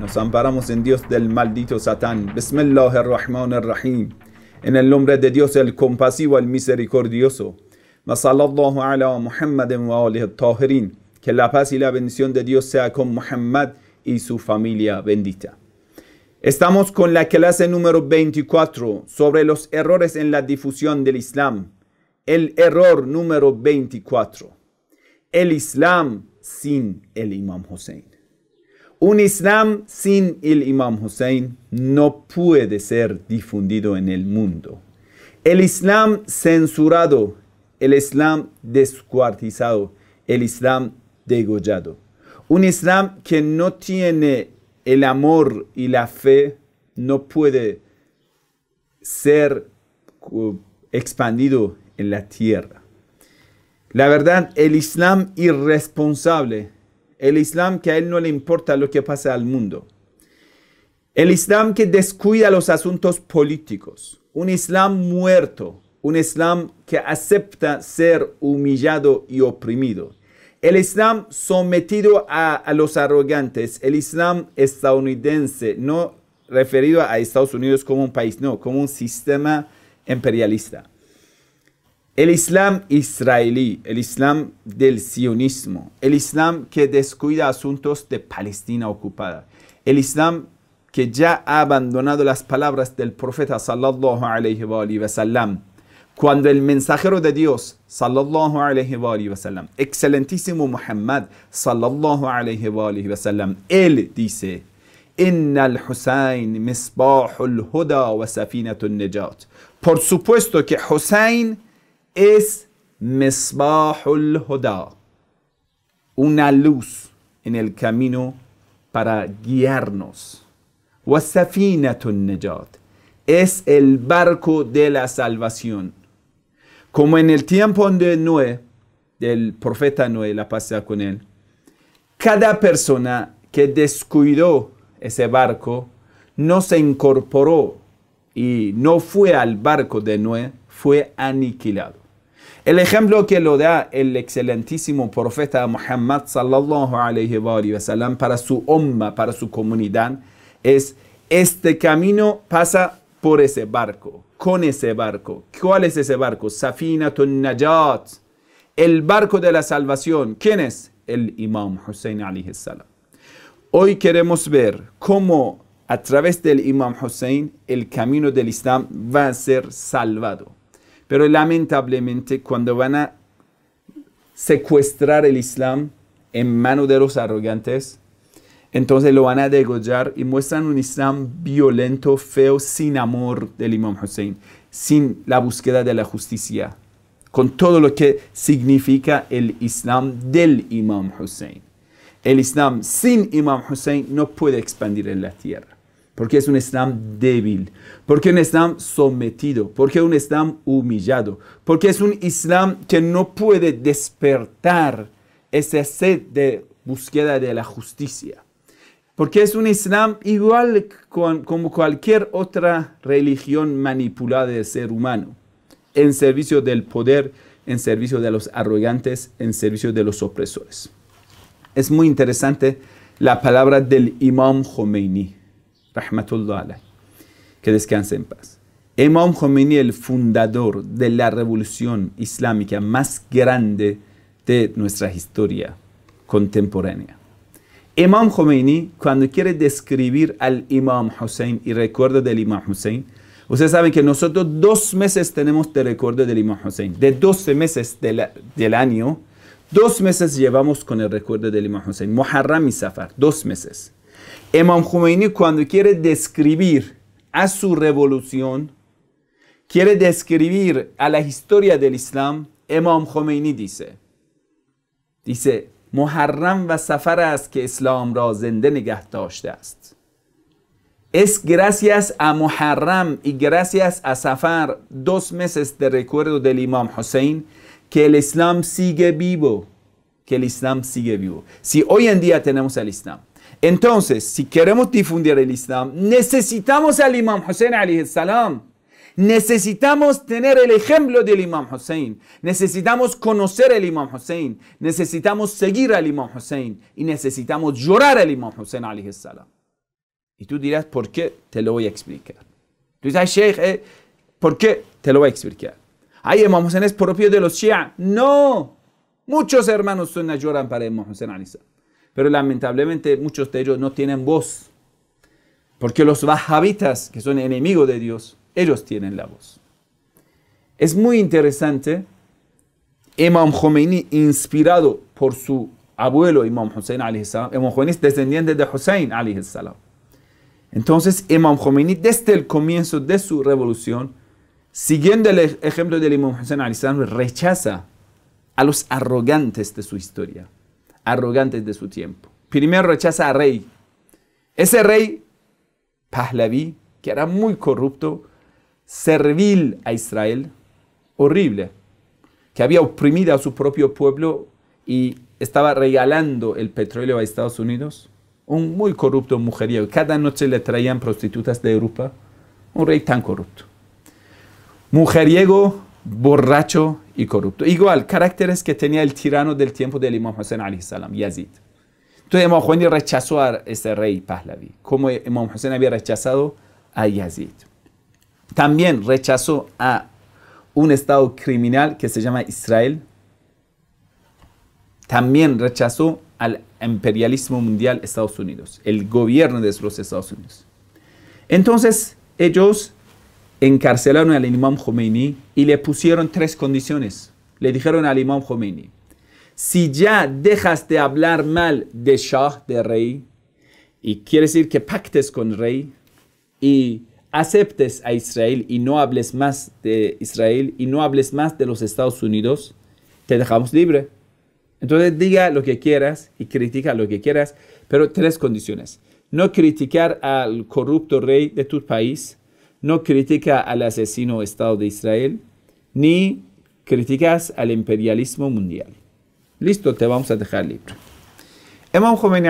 Nos amparamos en Dios del maldito Satán. En el nombre de Dios el compasivo, el misericordioso. Que la paz y la bendición de Dios sea con Muhammad y su familia bendita. Estamos con la clase número 24 sobre los errores en la difusión del Islam. El error número 24. El Islam sin el Imam Hussein. Un Islam sin el Imam Hussein no puede ser difundido en el mundo. El Islam censurado, el Islam descuartizado, el Islam degollado. Un Islam que no tiene el amor y la fe no puede ser expandido en la tierra. La verdad, el Islam irresponsable el Islam que a él no le importa lo que pasa al mundo. El Islam que descuida los asuntos políticos. Un Islam muerto. Un Islam que acepta ser humillado y oprimido. El Islam sometido a, a los arrogantes. El Islam estadounidense, no referido a Estados Unidos como un país, no, como un sistema imperialista. El Islam israelí, el Islam del sionismo, el Islam que descuida asuntos de Palestina ocupada, el Islam que ya ha abandonado las palabras del profeta sallallahu alayhi wa sallam, cuando el mensajero de Dios sallallahu alayhi wa sallam, excelentísimo Muhammad sallallahu alayhi wa sallam, él dice, Por supuesto que Hussein es Mesbahul Hoda, una luz en el camino para guiarnos. es el barco de la salvación. Como en el tiempo de Noé, del profeta Noé, la pasea con él, cada persona que descuidó ese barco no se incorporó y no fue al barco de Noé, fue aniquilado. El ejemplo que lo da el excelentísimo profeta Muhammad sallallahu wa sallam para su umma, para su comunidad, es este camino pasa por ese barco, con ese barco. ¿Cuál es ese barco? Safinatun Najat, el barco de la salvación. ¿Quién es? El Imam Hussein alayhi salam. Hoy queremos ver cómo a través del Imam Hussein el camino del Islam va a ser salvado pero lamentablemente cuando van a secuestrar el Islam en manos de los arrogantes, entonces lo van a degollar y muestran un Islam violento, feo, sin amor del Imam Hussein, sin la búsqueda de la justicia, con todo lo que significa el Islam del Imam Hussein. El Islam sin Imam Hussein no puede expandir en la tierra porque es un Islam débil, porque un Islam sometido, porque un Islam humillado, porque es un Islam que no puede despertar esa sed de búsqueda de la justicia, porque es un Islam igual con, como cualquier otra religión manipulada del ser humano, en servicio del poder, en servicio de los arrogantes, en servicio de los opresores. Es muy interesante la palabra del Imam Khomeini Rahmatullah que descanse en paz. Imam Khomeini, el fundador de la revolución islámica más grande de nuestra historia contemporánea. Imam Khomeini, cuando quiere describir al Imam Hussein y recuerdo del Imam Hussein, ustedes saben que nosotros dos meses tenemos de recuerdo del Imam Hussein. De 12 meses del año, dos meses llevamos con el recuerdo del Imam Hussein. Muharram y Safar, dos meses. امام خمینی کواندو کیر دسکریبیر از سو ریولوسیون کیر دسکریبیر علا هستوریا دل اسلام امام خمینی دیسه دیسه محرم و سفر است که اسلام را زنده نگه داشته است اس گراسیاس ا محرم ای گراسیاس ا سفر دوس مسس د ریکوردو دل امام حسین که الاسلام سیگه بیبو که الاسلام سیگه بیبو سی او یندیا الاسلام Entonces, si queremos difundir el Islam, necesitamos al Imam Hussein alayhi Necesitamos tener el ejemplo del Imam Hussein. Necesitamos conocer al Imam Hussein. Necesitamos seguir al Imam Hussein. Y necesitamos llorar al Imam Hussein alayhi Y tú dirás, ¿por qué? Te lo voy a explicar. Tú dices, Sheikh, eh, ¿por qué? Te lo voy a explicar. Ay, Imam Hussein es propio de los Shia. No. Muchos hermanos suena lloran para Imam Hussein alayhi pero lamentablemente muchos de ellos no tienen voz. Porque los bajavitas, que son enemigos de Dios, ellos tienen la voz. Es muy interesante, Imam Khomeini, inspirado por su abuelo Imam Hussein Imam Khomeini es descendiente de Hussein Entonces Imam Khomeini desde el comienzo de su revolución, siguiendo el ejemplo del Imam Hussein rechaza a los arrogantes de su historia arrogantes de su tiempo. Primero rechaza al rey. Ese rey, Pahlavi, que era muy corrupto, servil a Israel, horrible, que había oprimido a su propio pueblo y estaba regalando el petróleo a Estados Unidos. Un muy corrupto mujeriego. Cada noche le traían prostitutas de Europa. Un rey tan corrupto. Mujeriego borracho y corrupto. Igual, caracteres que tenía el tirano del tiempo del Imam Hussein salam, Yazid. Entonces Imam rechazó a ese rey Pahlavi, como Imam Hussein había rechazado a Yazid. También rechazó a un estado criminal que se llama Israel. También rechazó al imperialismo mundial Estados Unidos, el gobierno de los Estados Unidos. Entonces ellos encarcelaron al imam Khomeini y le pusieron tres condiciones. Le dijeron al imam Khomeini, si ya dejas de hablar mal de Shah, de rey, y quiere decir que pactes con rey y aceptes a Israel y no hables más de Israel y no hables más de los Estados Unidos, te dejamos libre. Entonces diga lo que quieras y critica lo que quieras, pero tres condiciones. No criticar al corrupto rey de tu país, no critica al asesino Estado de Israel, ni criticas al imperialismo mundial. Listo, te vamos a dejar libre. Imam Khomeini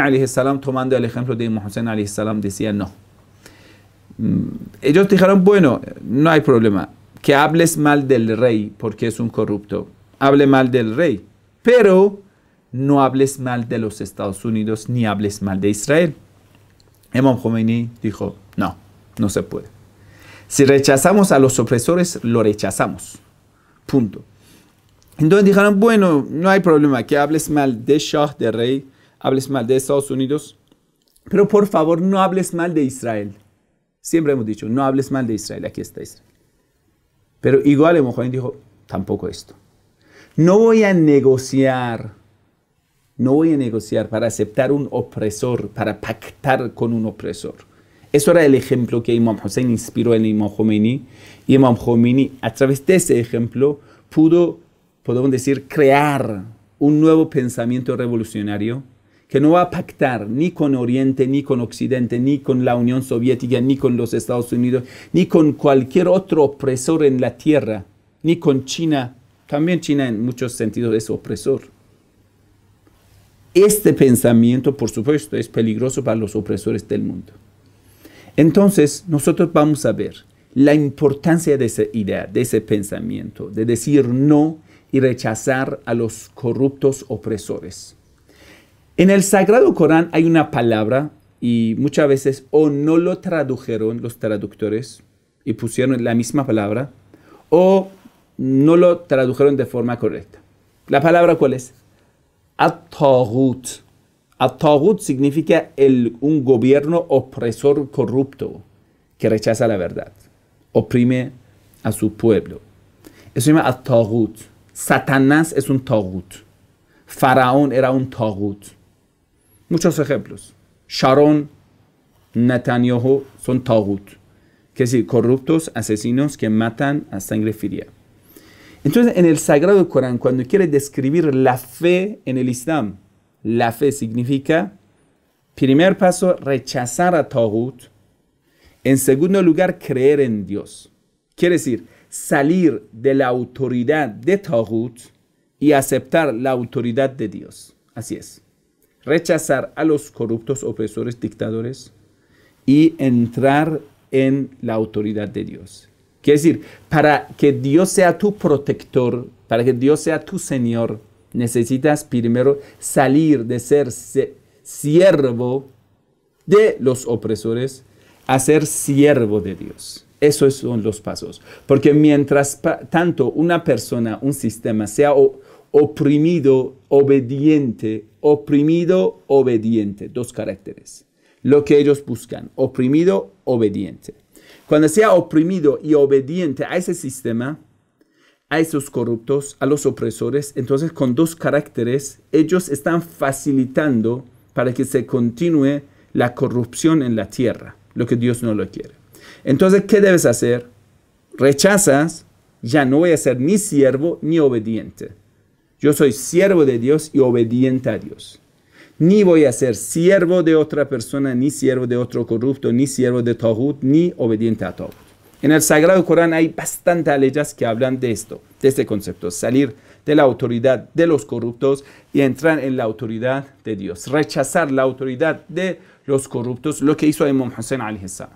tomando el ejemplo de Imam Hussein decía no. Mm, ellos dijeron, bueno, no hay problema, que hables mal del rey porque es un corrupto. Hable mal del rey, pero no hables mal de los Estados Unidos ni hables mal de Israel. Imam Khomeini dijo, no, no se puede. Si rechazamos a los opresores, lo rechazamos. Punto. Entonces dijeron, bueno, no hay problema que hables mal de Shah, de rey, hables mal de Estados Unidos, pero por favor no hables mal de Israel. Siempre hemos dicho, no hables mal de Israel, aquí está Israel. Pero igual Mohamed dijo, tampoco esto. No voy a negociar, no voy a negociar para aceptar un opresor, para pactar con un opresor. Eso era el ejemplo que Imam Hussein inspiró en Imam Khomeini. Y Imam Khomeini, a través de ese ejemplo, pudo, podemos decir, crear un nuevo pensamiento revolucionario que no va a pactar ni con Oriente, ni con Occidente, ni con la Unión Soviética, ni con los Estados Unidos, ni con cualquier otro opresor en la Tierra, ni con China. También China en muchos sentidos es opresor. Este pensamiento, por supuesto, es peligroso para los opresores del mundo. Entonces, nosotros vamos a ver la importancia de esa idea, de ese pensamiento, de decir no y rechazar a los corruptos opresores. En el Sagrado Corán hay una palabra y muchas veces o no lo tradujeron los traductores y pusieron la misma palabra o no lo tradujeron de forma correcta. ¿La palabra cuál es? at Atagut significa un gobierno opresor corrupto que rechaza la verdad, oprime a su pueblo. Eso se llama Atagut. Satanás es un Tagut. Faraón era un Tagut. Muchos ejemplos. Sharon, Netanyahu son Tagut. Que decir, corruptos, asesinos que matan a sangre fría. Entonces, en el Sagrado Corán, cuando quiere describir la fe en el Islam, la fe significa, primer paso, rechazar a Tahut. En segundo lugar, creer en Dios. Quiere decir, salir de la autoridad de Tahut y aceptar la autoridad de Dios. Así es. Rechazar a los corruptos, opresores, dictadores y entrar en la autoridad de Dios. Quiere decir, para que Dios sea tu protector, para que Dios sea tu Señor, necesitas primero salir de ser siervo de los opresores a ser siervo de Dios. Esos son los pasos. Porque mientras tanto una persona, un sistema sea oprimido, obediente, oprimido, obediente, dos caracteres. Lo que ellos buscan, oprimido, obediente. Cuando sea oprimido y obediente a ese sistema, a esos corruptos, a los opresores. Entonces, con dos caracteres, ellos están facilitando para que se continúe la corrupción en la tierra, lo que Dios no lo quiere. Entonces, ¿qué debes hacer? Rechazas, ya no voy a ser ni siervo ni obediente. Yo soy siervo de Dios y obediente a Dios. Ni voy a ser siervo de otra persona, ni siervo de otro corrupto, ni siervo de Tahut, ni obediente a Tahut. En el Sagrado Corán hay bastantes leyes que hablan de esto, de este concepto, salir de la autoridad de los corruptos y entrar en la autoridad de Dios, rechazar la autoridad de los corruptos, lo que hizo Imam al salam.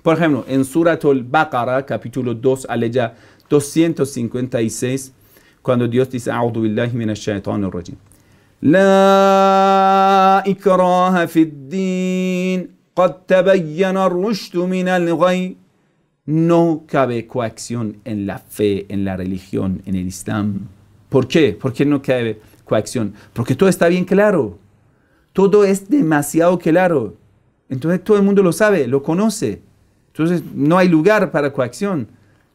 Por ejemplo, en al Baqarah, capítulo 2, aleya 256, cuando Dios dice, A'udhu billahi minash rajim. ikraha min al no cabe coacción en la fe, en la religión, en el Islam. ¿Por qué? ¿Por qué no cabe coacción? Porque todo está bien claro. Todo es demasiado claro. Entonces todo el mundo lo sabe, lo conoce. Entonces no hay lugar para coacción.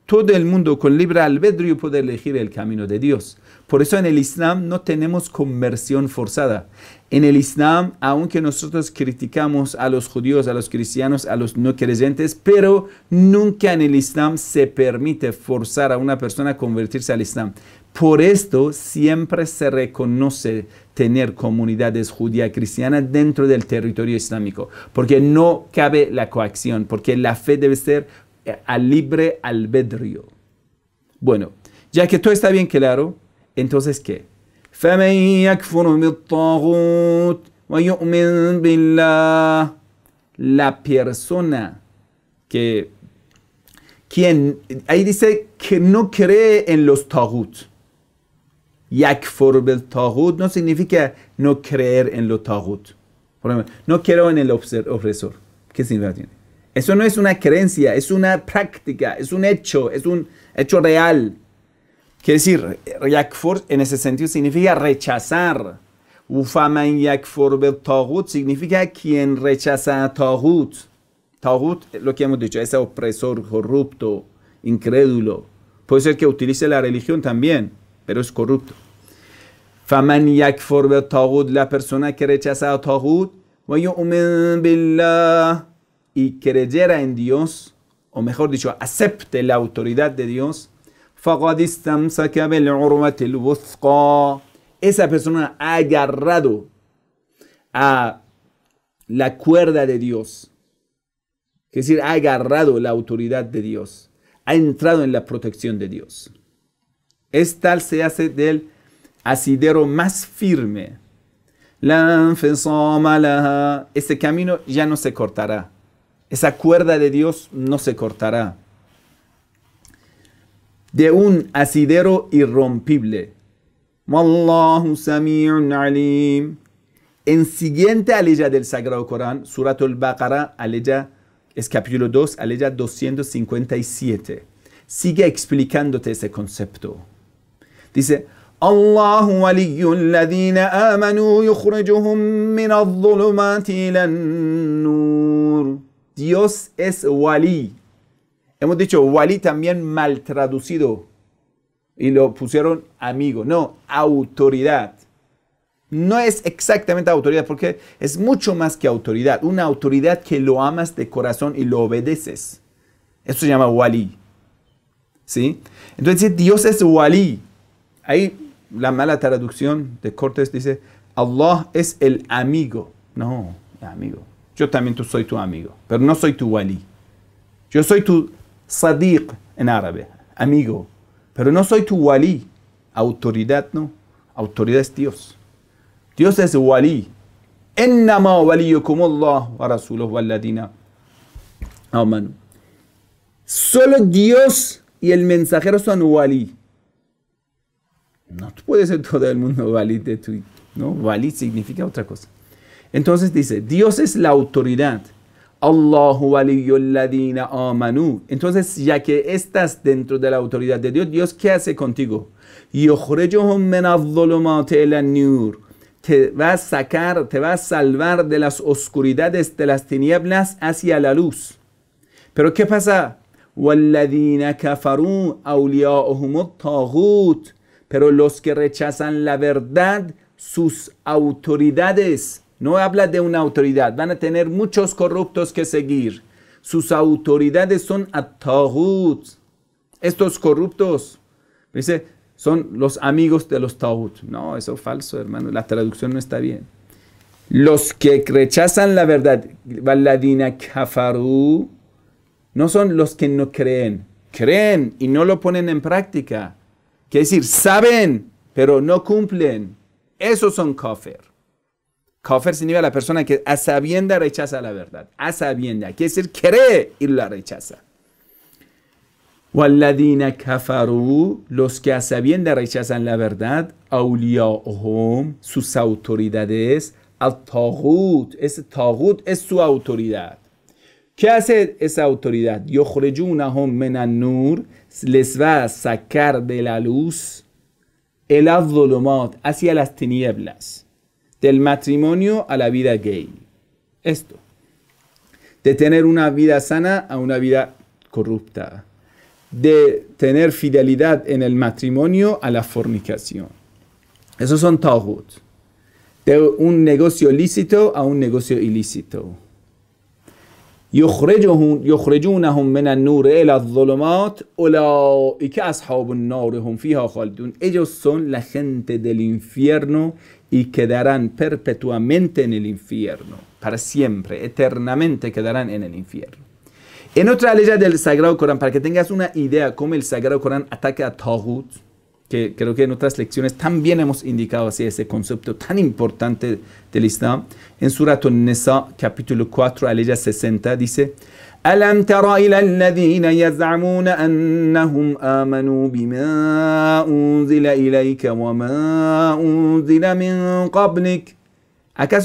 Todo el mundo con libre albedrío puede elegir el camino de Dios. Por eso en el Islam no tenemos conversión forzada. En el Islam, aunque nosotros criticamos a los judíos, a los cristianos, a los no creyentes, pero nunca en el Islam se permite forzar a una persona a convertirse al Islam. Por esto siempre se reconoce tener comunidades judía cristianas dentro del territorio islámico, porque no cabe la coacción, porque la fe debe ser al libre albedrío. Bueno, ya que todo está bien claro, entonces ¿qué? La persona que quien ahí dice que no cree en los tagut. Yakfur bel tagut no significa no creer en los tagut. no creo en el opresor. ¿Qué significa tiene? Eso no es una creencia, es una práctica, es un hecho, es un hecho real. Quiere decir, en ese sentido significa rechazar. Ufaman yakfor bel tahut significa quien rechaza a Tahut es lo que hemos dicho, ese opresor, corrupto, incrédulo. Puede ser que utilice la religión también, pero es corrupto. Faman yakfor bel tahut, la persona que rechaza a billah y creyera en Dios, o mejor dicho, acepte la autoridad de Dios, esa persona ha agarrado a la cuerda de Dios, es decir, ha agarrado la autoridad de Dios, ha entrado en la protección de Dios. Es tal se hace del asidero más firme. Este camino ya no se cortará. Esa cuerda de Dios no se cortará. De un asidero irrompible. Wallahu alim. En siguiente aleya del Sagrado Corán, Surat al-Baqarah, aleya, es capítulo 2, aleya 257. Sigue explicándote ese concepto. Dice, Allahu ladina amanu yukhrijuhum min adh-dhulumati Dios es Wali. Hemos dicho Wali también mal traducido y lo pusieron amigo. No, autoridad. No es exactamente autoridad porque es mucho más que autoridad. Una autoridad que lo amas de corazón y lo obedeces. Eso se llama Wali. ¿Sí? Entonces Dios es Wali. Ahí la mala traducción de Cortés dice, Allah es el amigo. No, amigo yo también soy tu amigo, pero no soy tu wali. Yo soy tu sadiq en árabe, amigo, pero no soy tu wali. Autoridad no, autoridad es Dios. Dios es wali. Ennama como Allah wa rasuluhu walladina amanu. Solo Dios y el mensajero son wali. No tú puedes ser todo el mundo wali de tu... No, wali significa otra cosa. Entonces dice, Dios es la autoridad. Allahu ladina amanu. Entonces, ya que estás dentro de la autoridad de Dios, Dios ¿qué hace contigo? nur. Te va a sacar, te va a salvar de las oscuridades, de las tinieblas hacia la luz. Pero ¿qué pasa? Pero los que rechazan la verdad, sus autoridades no habla de una autoridad. Van a tener muchos corruptos que seguir. Sus autoridades son tahut. Estos corruptos, dice, son los amigos de los tahut. No, eso es falso, hermano. La traducción no está bien. Los que rechazan la verdad, baladina kafaru, no son los que no creen. Creen y no lo ponen en práctica. Quiere decir, saben, pero no cumplen. Esos son kafir. Kafir significa la persona que a sabienda rechaza la verdad. A sabienda. Quiere decir cree y la rechaza. Walladina kafaru, los que a sabienda rechazan la verdad, awliyaohum, sus autoridades, al tagut, ese tagut es su autoridad. ¿Qué hace esa autoridad? Yokhrijunahum menan nur, les va a sacar de la luz el adolomot, hacia las tinieblas. del matrimonio a la vida gay. Esto, de tener una vida sana a una vida corrupta, de tener fidelidad en el matrimonio a la fornicación. Esos son Tawhut. De un negocio lícito a un negocio ilícito. ellos son la gente del infierno y quedarán perpetuamente en el infierno, para siempre, eternamente quedarán en el infierno. En otra ley del Sagrado Corán, para que tengas una idea cómo el Sagrado Corán ataca a Tawhut, que creo que en otras lecciones también hemos indicado así ese concepto tan importante del Islam, en Surat An-Nisa, capítulo 4, ley 60, dice... ¿Acaso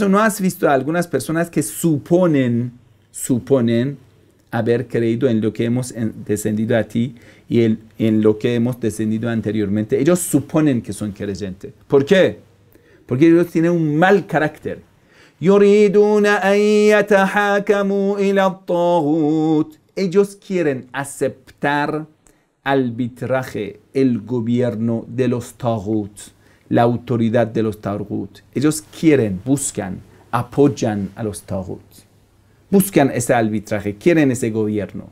no has visto a algunas personas que suponen, suponen haber creído en lo que hemos descendido a ti y en, en lo que hemos descendido anteriormente? Ellos suponen que son creyentes. ¿Por qué? Porque ellos tienen un mal carácter ellos quieren aceptar arbitraje el gobierno de los tagut la autoridad de los tagut ellos quieren buscan apoyan a los tagut buscan ese arbitraje quieren ese gobierno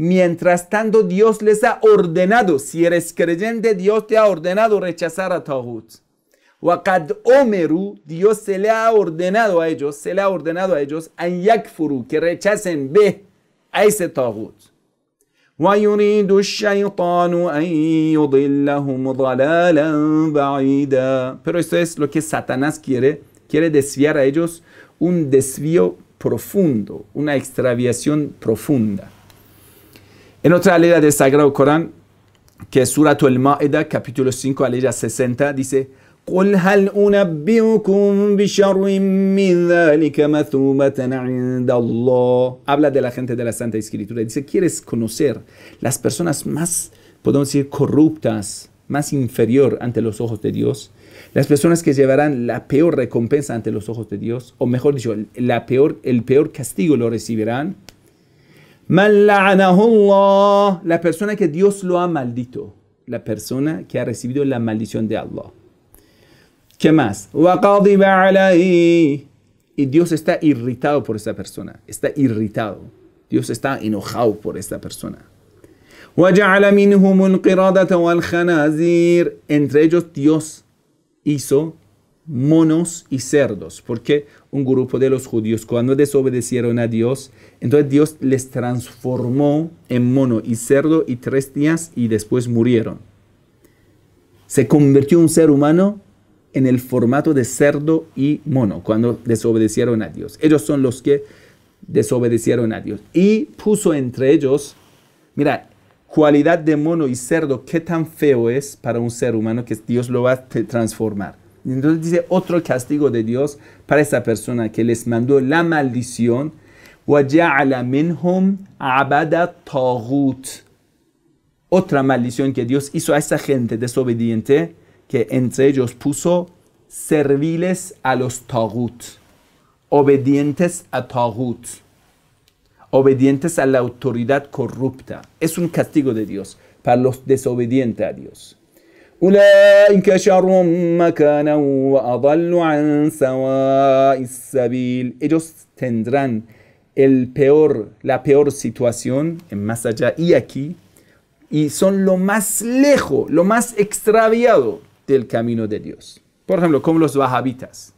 Mientras tanto, Dios les ha ordenado, si eres creyente, Dios te ha ordenado rechazar a Tahut. Wakad Omeru, Dios se le ha ordenado a ellos, se le ha ordenado a ellos, a yakfuru, que rechacen B a ese Tahut. Pero esto es lo que Satanás quiere, quiere desviar a ellos un desvío profundo, una extraviación profunda. En otra leyenda del Sagrado Corán, que es al Ma'ida, capítulo 5, leyenda 60, dice: habla de la gente de la Santa Escritura dice quieres conocer las personas más podemos decir corruptas más inferior ante los ojos de Dios las personas que llevarán la peor recompensa ante los ojos de Dios o mejor dicho la peor el peor castigo lo recibirán la persona que Dios lo ha maldito. La persona que ha recibido la maldición de Allah. ¿Qué más? Y Dios está irritado por esa persona. Está irritado. Dios está enojado por esta persona. Entre ellos Dios hizo monos y cerdos, porque un grupo de los judíos cuando desobedecieron a Dios, entonces Dios les transformó en mono y cerdo y tres días y después murieron. Se convirtió un ser humano en el formato de cerdo y mono cuando desobedecieron a Dios. Ellos son los que desobedecieron a Dios. Y puso entre ellos, mira, cualidad de mono y cerdo, qué tan feo es para un ser humano que Dios lo va a transformar entonces dice otro castigo de Dios para esa persona que les mandó la maldición. Otra maldición que Dios hizo a esa gente desobediente, que entre ellos puso serviles a los tagut, obedientes a tagut, obedientes a la autoridad corrupta. Es un castigo de Dios para los desobedientes a Dios. Ellos tendrán el peor, la peor situación en más allá y aquí y son lo más lejos, lo más extraviado del camino de Dios. Por ejemplo, como los bajabitas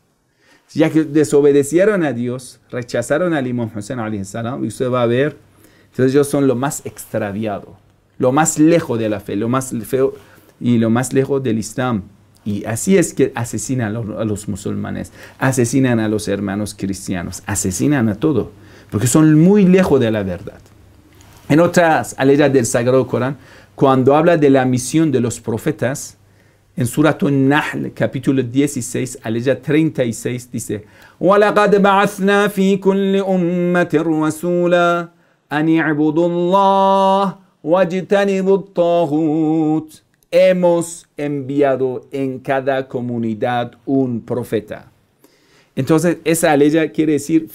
Ya que desobedecieron a Dios, rechazaron al imam Hussein y usted va a ver, entonces ellos son lo más extraviado, lo más lejos de la fe, lo más feo, y lo más lejos del Islam. Y así es que asesinan a los musulmanes, asesinan a los hermanos cristianos, asesinan a todo, porque son muy lejos de la verdad. En otras alejas del Sagrado Corán, cuando habla de la misión de los profetas, en Surah nahl capítulo 16, aleya 36, dice: وَلَقَدْ بَعَثْنَا أَنِ اللَّهَ hemos enviado en cada comunidad un profeta. Entonces, esa ley quiere decir,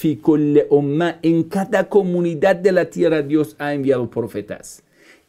en cada comunidad de la tierra Dios ha enviado profetas.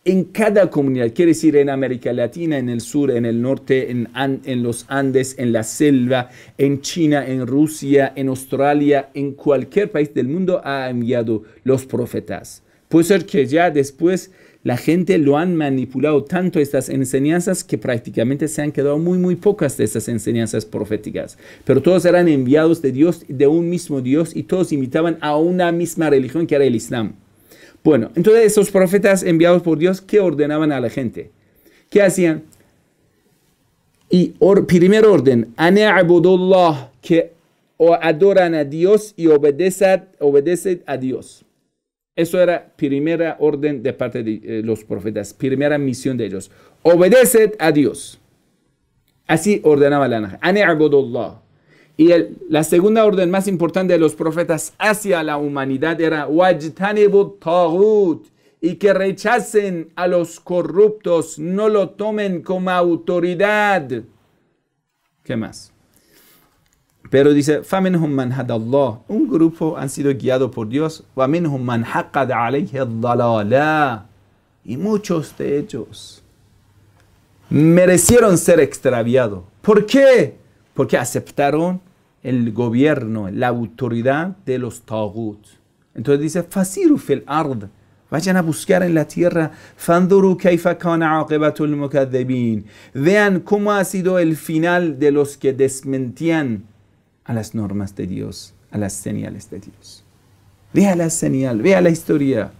En cada comunidad, quiere decir en América Latina, en el sur, en el norte, en, en los Andes, en la selva, en China, en Rusia, en Australia, en cualquier país del mundo ha enviado los profetas. Puede ser que ya después la gente lo han manipulado tanto estas enseñanzas que prácticamente se han quedado muy, muy pocas de estas enseñanzas proféticas. Pero todos eran enviados de Dios, de un mismo Dios, y todos imitaban a una misma religión que era el Islam. Bueno, entonces esos profetas enviados por Dios, ¿qué ordenaban a la gente? ¿Qué hacían? Y primer orden, que adoran a Dios y obedecen a Dios. Eso era primera orden de parte de eh, los profetas, primera misión de ellos. Obedeced a Dios. Así ordenaba la Naja. Y la segunda orden más importante de los profetas hacia la humanidad era y que rechacen a los corruptos, no lo tomen como autoridad. ¿Qué más? Pero dice, Un grupo han sido guiados por Dios. Y muchos de ellos merecieron ser extraviados. ¿Por qué? Porque aceptaron el gobierno, la autoridad de los tagut. Entonces dice, ard Vayan a buscar en la tierra. Vean cómo ha sido el final de los que desmentían a las normas de Dios, a las señales de Dios. Vea la señal, vea la historia,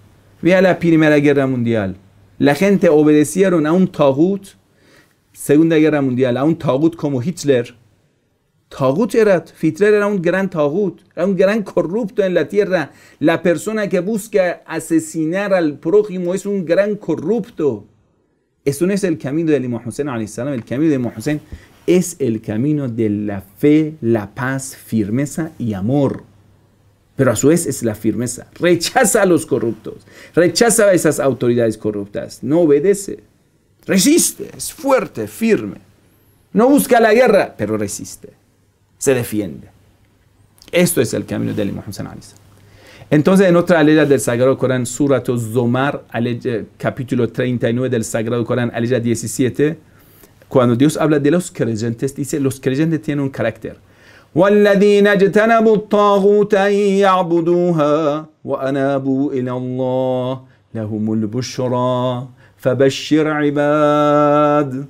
vea la Primera Guerra Mundial. La gente obedecieron a un tagut, Segunda Guerra Mundial, a un tagut como Hitler. Tagut era, Hitler era un gran tagut, era un gran corrupto en la tierra. La persona que busca asesinar al prójimo es un gran corrupto. Eso no es el camino de Imam Hussein, el camino de Imam Hussein es el camino de la fe, la paz, firmeza y amor. Pero a su vez es la firmeza. Rechaza a los corruptos. Rechaza a esas autoridades corruptas. No obedece. Resiste. Es fuerte, firme. No busca la guerra, pero resiste. Se defiende. Esto es el camino del Imam Hussein Entonces, en otra ley del Sagrado Corán, Surat Zomar, eh, capítulo 39 del Sagrado Corán, ley 17, Cuando Dios habla de los creyentes, dice, los creyentes tienen un carácter. والذين اجتنبوا الطاغوت أن يعبدوها وأنابوا إلى الله لهم البشرى فبشر عباد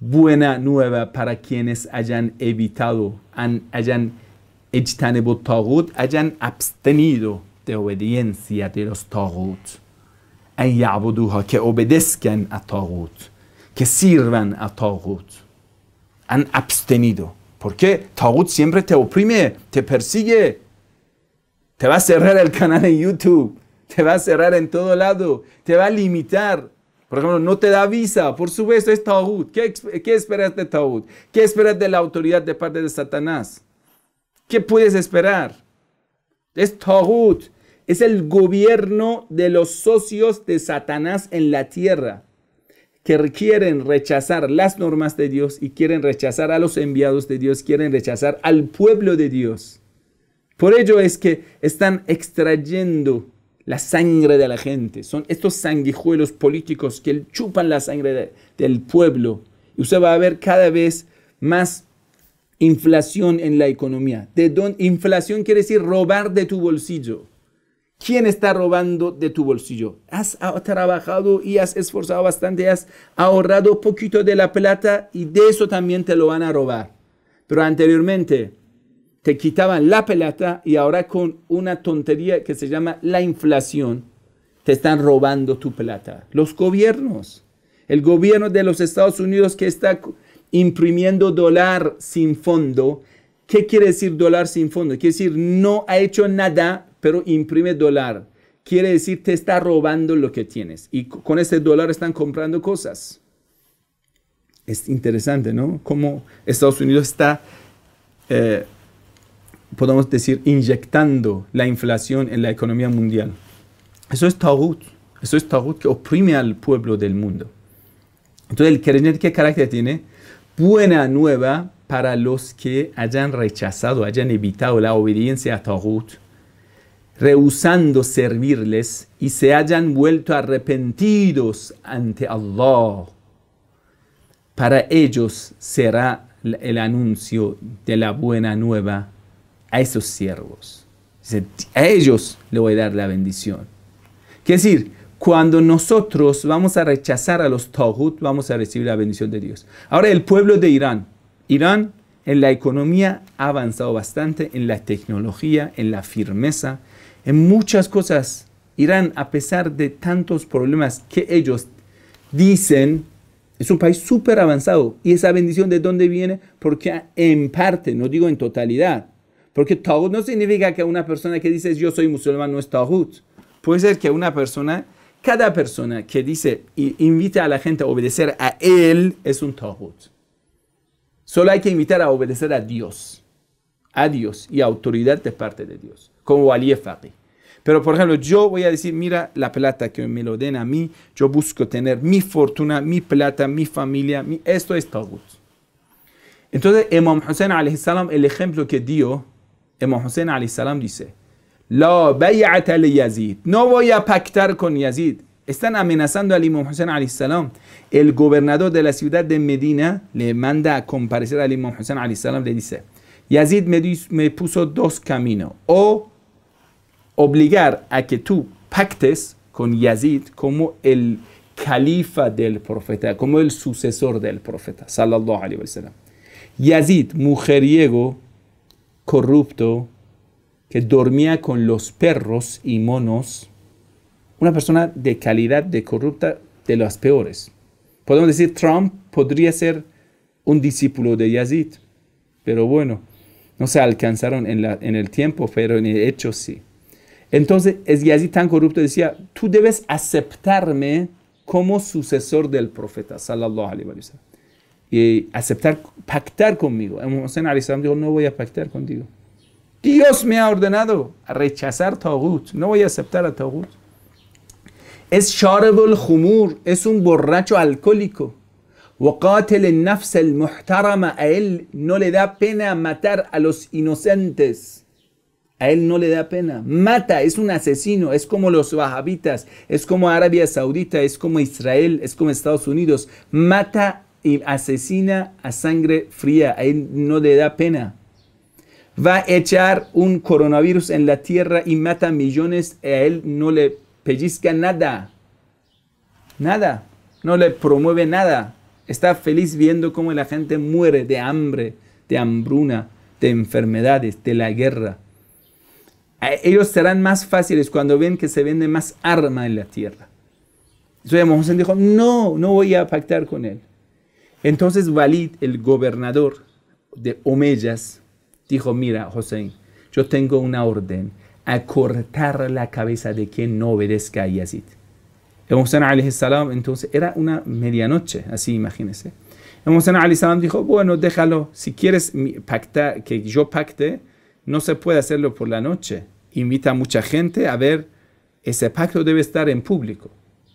buena nueva para quienes hayan evitado, han, hayan اجتنبوا الطاغوت hayan abstenido de obediencia de los طاغوت أن يعبدوها que obedezcan a طاغوت que sirvan a Tagut. Han abstenido. Porque Taúd siempre te oprime, te persigue. Te va a cerrar el canal de YouTube. Te va a cerrar en todo lado. Te va a limitar. Por ejemplo, no te da visa. Por supuesto, es Tagut. ¿Qué, esperas de Taúd? ¿Qué esperas de la autoridad de parte de Satanás? ¿Qué puedes esperar? Es Tagut. Es el gobierno de los socios de Satanás en la tierra que quieren rechazar las normas de Dios y quieren rechazar a los enviados de Dios, quieren rechazar al pueblo de Dios. Por ello es que están extrayendo la sangre de la gente. Son estos sanguijuelos políticos que chupan la sangre del pueblo. Y usted va a ver cada vez más inflación en la economía. De don, inflación quiere decir robar de tu bolsillo. ¿Quién está robando de tu bolsillo? Has trabajado y has esforzado bastante, has ahorrado poquito de la plata y de eso también te lo van a robar. Pero anteriormente te quitaban la plata y ahora con una tontería que se llama la inflación, te están robando tu plata. Los gobiernos, el gobierno de los Estados Unidos que está imprimiendo dólar sin fondo, ¿qué quiere decir dólar sin fondo? Quiere decir no ha hecho nada pero imprime dólar. Quiere decir, te está robando lo que tienes. Y con ese dólar están comprando cosas. Es interesante, ¿no? Cómo Estados Unidos está, eh, podemos decir, inyectando la inflación en la economía mundial. Eso es Tawut. Eso es Tahoot que oprime al pueblo del mundo. Entonces, el creyente, ¿qué carácter tiene? Buena nueva para los que hayan rechazado, hayan evitado la obediencia a Tahoot rehusando servirles y se hayan vuelto arrepentidos ante Allah. Para ellos será el anuncio de la buena nueva a esos siervos. A ellos le voy a dar la bendición. Quiere decir, cuando nosotros vamos a rechazar a los Tawhut, vamos a recibir la bendición de Dios. Ahora, el pueblo de Irán. Irán en la economía ha avanzado bastante, en la tecnología, en la firmeza, en muchas cosas, Irán, a pesar de tantos problemas que ellos dicen, es un país súper avanzado. ¿Y esa bendición de dónde viene? Porque en parte, no digo en totalidad, porque Tawud no significa que una persona que dice yo soy musulmán no es Tawud. Puede ser que una persona, cada persona que dice invita a la gente a obedecer a él es un Tawud. Solo hay que invitar a obedecer a Dios, a Dios y autoridad de parte de Dios como valía Faqih. Pero, por ejemplo, yo voy a decir, mira, la plata que me lo den a mí, yo busco tener mi fortuna, mi plata, mi familia, esto es todo. Entonces, Imam Hussein, salam, el ejemplo que dio, Imam Hussein, salam, dice, La al Yazid, no voy a pactar con Yazid. Están amenazando al Imam Hussein, salam. El gobernador de la ciudad de Medina le manda a comparecer al Imam Hussein, salam, le dice, Yazid me, me puso dos caminos, o obligar a que tú pactes con Yazid como el califa del profeta, como el sucesor del profeta, Yazid, mujeriego, corrupto, que dormía con los perros y monos, una persona de calidad de corrupta de las peores. Podemos decir, Trump podría ser un discípulo de Yazid, pero bueno, no se alcanzaron en, en el tiempo, pero en el hecho sí. Entonces es yazid tan corrupto decía, tú debes aceptarme como sucesor del profeta, sallallahu alaihi wa Y aceptar, pactar conmigo. Hussein sallam, dijo, no voy a pactar contigo. Dios me ha ordenado a rechazar Tawgut, no voy a aceptar a Tawgut. Es sharab al es un borracho alcohólico. a él no le da pena matar a los inocentes él no le da pena. Mata, es un asesino, es como los wahabitas, es como Arabia Saudita, es como Israel, es como Estados Unidos. Mata y asesina a sangre fría. A él no le da pena. Va a echar un coronavirus en la tierra y mata millones. A él no le pellizca nada. Nada. No le promueve nada. Está feliz viendo cómo la gente muere de hambre, de hambruna, de enfermedades, de la guerra ellos serán más fáciles cuando ven que se vende más arma en la tierra. Entonces Mohamed dijo, no, no voy a pactar con él. Entonces Walid, el gobernador de Omeyas, dijo, mira Hossein, yo tengo una orden a cortar la cabeza de quien no obedezca a Yazid. Hussein salam entonces era una medianoche, así imagínense. Hussein salam dijo, bueno, déjalo, si quieres pactar, que yo pacte, no se puede hacerlo por la noche invita a mucha gente a ver, ese pacto debe estar en público.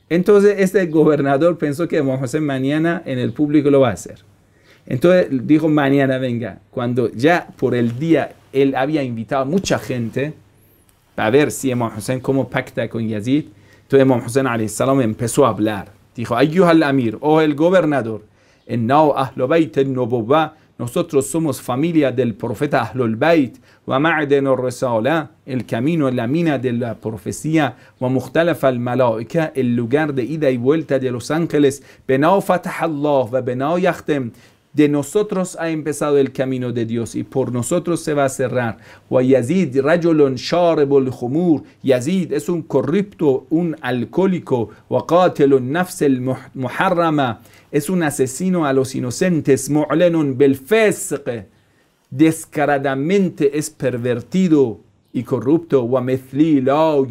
Entonces este gobernador pensó que Juan José mañana en el público lo va a hacer. Entonces dijo, mañana venga. Cuando ya por el día él había invitado a mucha gente a ver si Imam Hussein cómo pacta con Yazid, entonces Imam Hussein salam empezó a hablar. Dijo, Ayúd al amir, oh el gobernador, en ahlo bayt el nosotros somos familia del profeta Ahlul Bayt, el camino, la mina de la profecía, wa el lugar de ida y vuelta de los ángeles. ida y Allah, wa de nosotros ha empezado el camino de Dios y por nosotros se va a cerrar. Yazid, Yazid es un corrupto, un alcohólico, Nafsel Muharrama, es un asesino a los inocentes, descaradamente es pervertido y corrupto, Wamethli Lao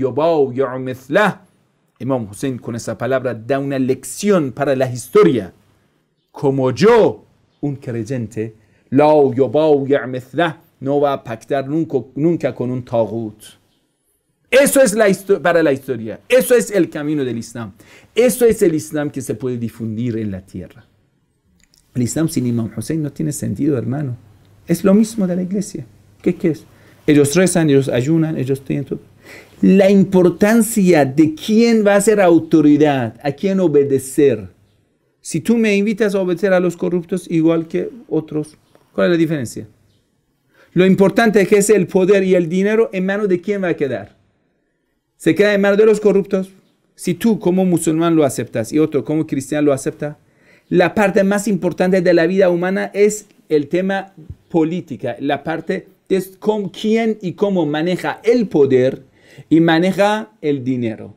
Imam Hussein con esa palabra da una lección para la historia. Como yo, un creyente, no va a pactar nunca, con un tagut. Eso es la para la historia. Eso es el camino del Islam. Eso es el Islam que se puede difundir en la tierra. El Islam sin Imam Hussein no tiene sentido, hermano. Es lo mismo de la iglesia. ¿Qué, qué es? Ellos rezan, ellos ayunan, ellos tienen todo. La importancia de quién va a ser autoridad, a quién obedecer si tú me invitas a obedecer a los corruptos igual que otros, ¿cuál es la diferencia? Lo importante es que es el poder y el dinero en manos de quién va a quedar. Se queda en manos de los corruptos. Si tú como musulmán lo aceptas y otro como cristiano lo acepta, la parte más importante de la vida humana es el tema política, la parte de con quién y cómo maneja el poder y maneja el dinero.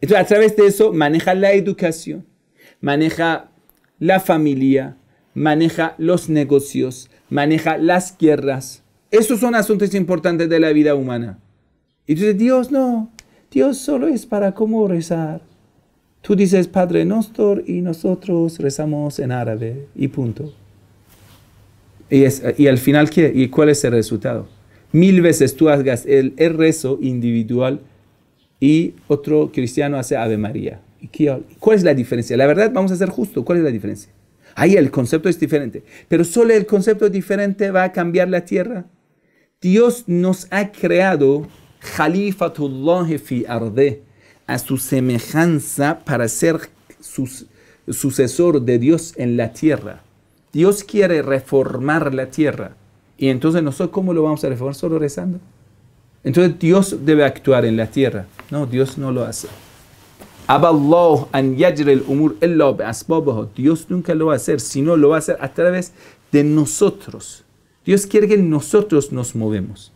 Entonces a través de eso maneja la educación maneja la familia, maneja los negocios, maneja las guerras. Esos son asuntos importantes de la vida humana. Y tú dices, Dios no, Dios solo es para cómo rezar. Tú dices Padre Nostor y nosotros rezamos en árabe y punto. Y, al final, ¿qué? ¿Y cuál es el resultado? Mil veces tú hagas el rezo individual y otro cristiano hace Ave María. ¿Cuál es la diferencia? La verdad, vamos a ser justos. ¿Cuál es la diferencia? Ahí el concepto es diferente. Pero solo el concepto diferente va a cambiar la tierra. Dios nos ha creado Khalifatullah fi arde, a su semejanza para ser sucesor de Dios en la tierra. Dios quiere reformar la tierra. Y entonces nosotros, ¿cómo lo vamos a reformar? Solo rezando. Entonces Dios debe actuar en la tierra. No, Dios no lo hace umur Dios nunca lo va a hacer, sino lo va a hacer a través de nosotros. Dios quiere que nosotros nos movemos.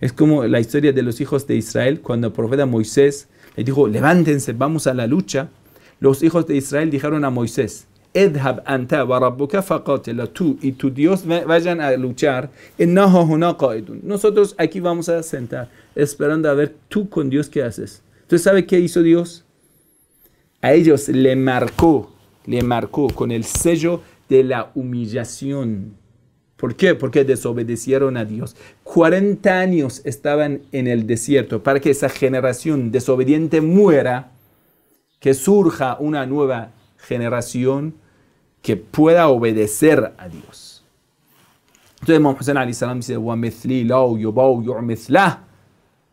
Es como la historia de los hijos de Israel cuando el profeta Moisés le dijo, levántense, vamos a la lucha. Los hijos de Israel dijeron a Moisés, Edhab anta tú y tu Dios vayan a luchar. Nosotros aquí vamos a sentar esperando a ver tú con Dios qué haces. Entonces, ¿sabe qué hizo Dios? a ellos le marcó, le marcó con el sello de la humillación. ¿Por qué? Porque desobedecieron a Dios. 40 años estaban en el desierto para que esa generación desobediente muera, que surja una nueva generación que pueda obedecer a Dios. Entonces Imam Hussein dice,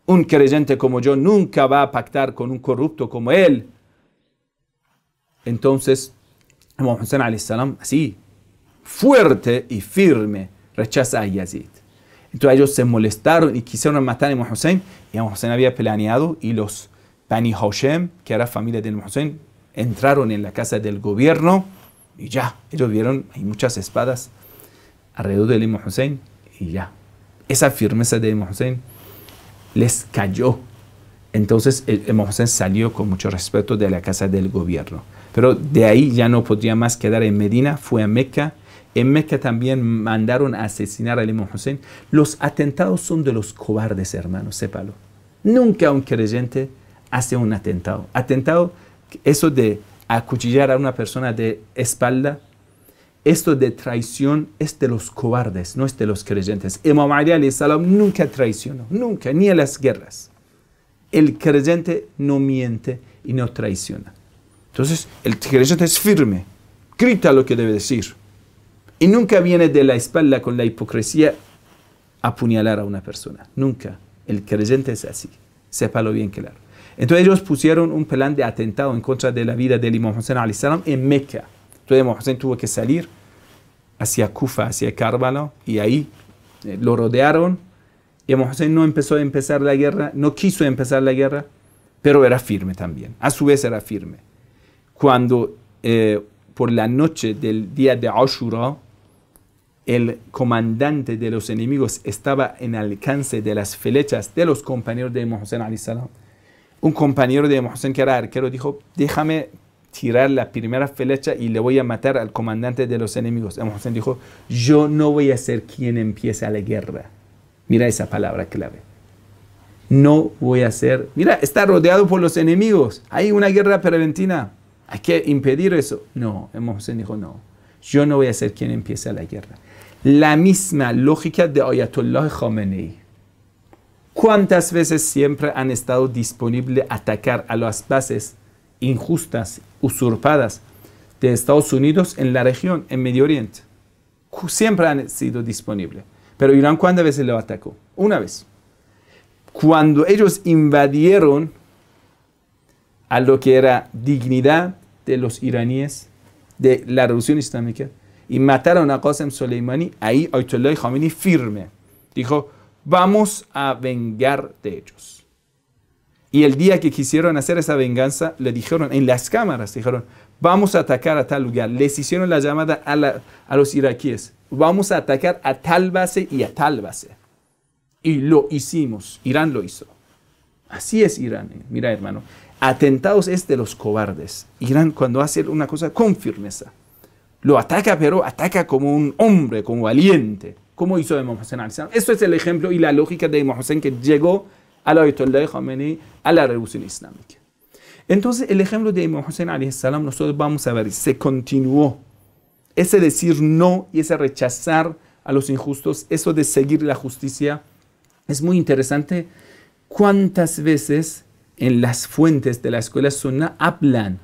un creyente como yo nunca va a pactar con un corrupto como él. Entonces, Imam Hussein así, fuerte y firme, rechaza a Yazid. Entonces ellos se molestaron y quisieron matar a Imam Hussein. Y Imam había planeado y los Bani Hoshem, que era familia de Imam Hussein, entraron en la casa del gobierno y ya, ellos vieron, hay muchas espadas alrededor de Imam Hussein y ya. Esa firmeza de Imam Hussein les cayó. Entonces el Imam salió con mucho respeto de la casa del gobierno. Pero de ahí ya no podía más quedar en Medina, fue a Meca. En Meca también mandaron a asesinar al imam Hussein. Los atentados son de los cobardes, hermanos, sépalo. Nunca un creyente hace un atentado. Atentado, eso de acuchillar a una persona de espalda, esto de traición es de los cobardes, no es de los creyentes. Imam Ali salam nunca traicionó, nunca, ni en las guerras. El creyente no miente y no traiciona. Entonces, el creyente es firme, grita lo que debe decir. Y nunca viene de la espalda con la hipocresía a apuñalar a una persona. Nunca. El creyente es así. Sépalo bien claro. Entonces ellos pusieron un plan de atentado en contra de la vida del Imam Hussein en Mecca, Entonces Imam tuvo que salir hacia Kufa, hacia Karbala, y ahí eh, lo rodearon. Imam Hussein no empezó a empezar la guerra, no quiso empezar la guerra, pero era firme también. A su vez era firme cuando eh, por la noche del día de Ashura, el comandante de los enemigos estaba en alcance de las flechas de los compañeros de Imam al salam. Un compañero de Imam que era arquero dijo, déjame tirar la primera flecha y le voy a matar al comandante de los enemigos. Imam dijo, yo no voy a ser quien empiece la guerra. Mira esa palabra clave. No voy a ser... Mira, está rodeado por los enemigos. Hay una guerra preventiva hay que impedir eso. No, el Mohsen dijo, no, yo no voy a ser quien empiece la guerra. La misma lógica de Ayatollah Khamenei. ¿Cuántas veces siempre han estado disponibles a atacar a las bases injustas, usurpadas de Estados Unidos en la región, en Medio Oriente? Siempre han sido disponibles. Pero Irán, ¿cuántas veces lo atacó? Una vez. Cuando ellos invadieron a lo que era dignidad, de los iraníes de la revolución islámica y mataron a Qasem Soleimani, ahí Ayatollah Khamenei firme dijo, vamos a vengar de ellos. Y el día que quisieron hacer esa venganza, le dijeron en las cámaras, dijeron, vamos a atacar a tal lugar. Les hicieron la llamada a, a los iraquíes, vamos a atacar a tal base y a tal base. Y lo hicimos, Irán lo hizo. Así es Irán, eh, mira hermano. Atentados es de los cobardes. Irán cuando hace una cosa con firmeza. Lo ataca, pero ataca como un hombre, como valiente. Como hizo Imam Hussein Esto es el ejemplo y la lógica de Imam Hussein que llegó al Ayatollah Khamenei a la revolución islámica. Entonces, el ejemplo de Imam Hussein salam nosotros vamos a ver, se continuó. Ese decir no y ese rechazar a los injustos, eso de seguir la justicia, es muy interesante. ¿Cuántas veces en las fuentes de la escuela sunna hablan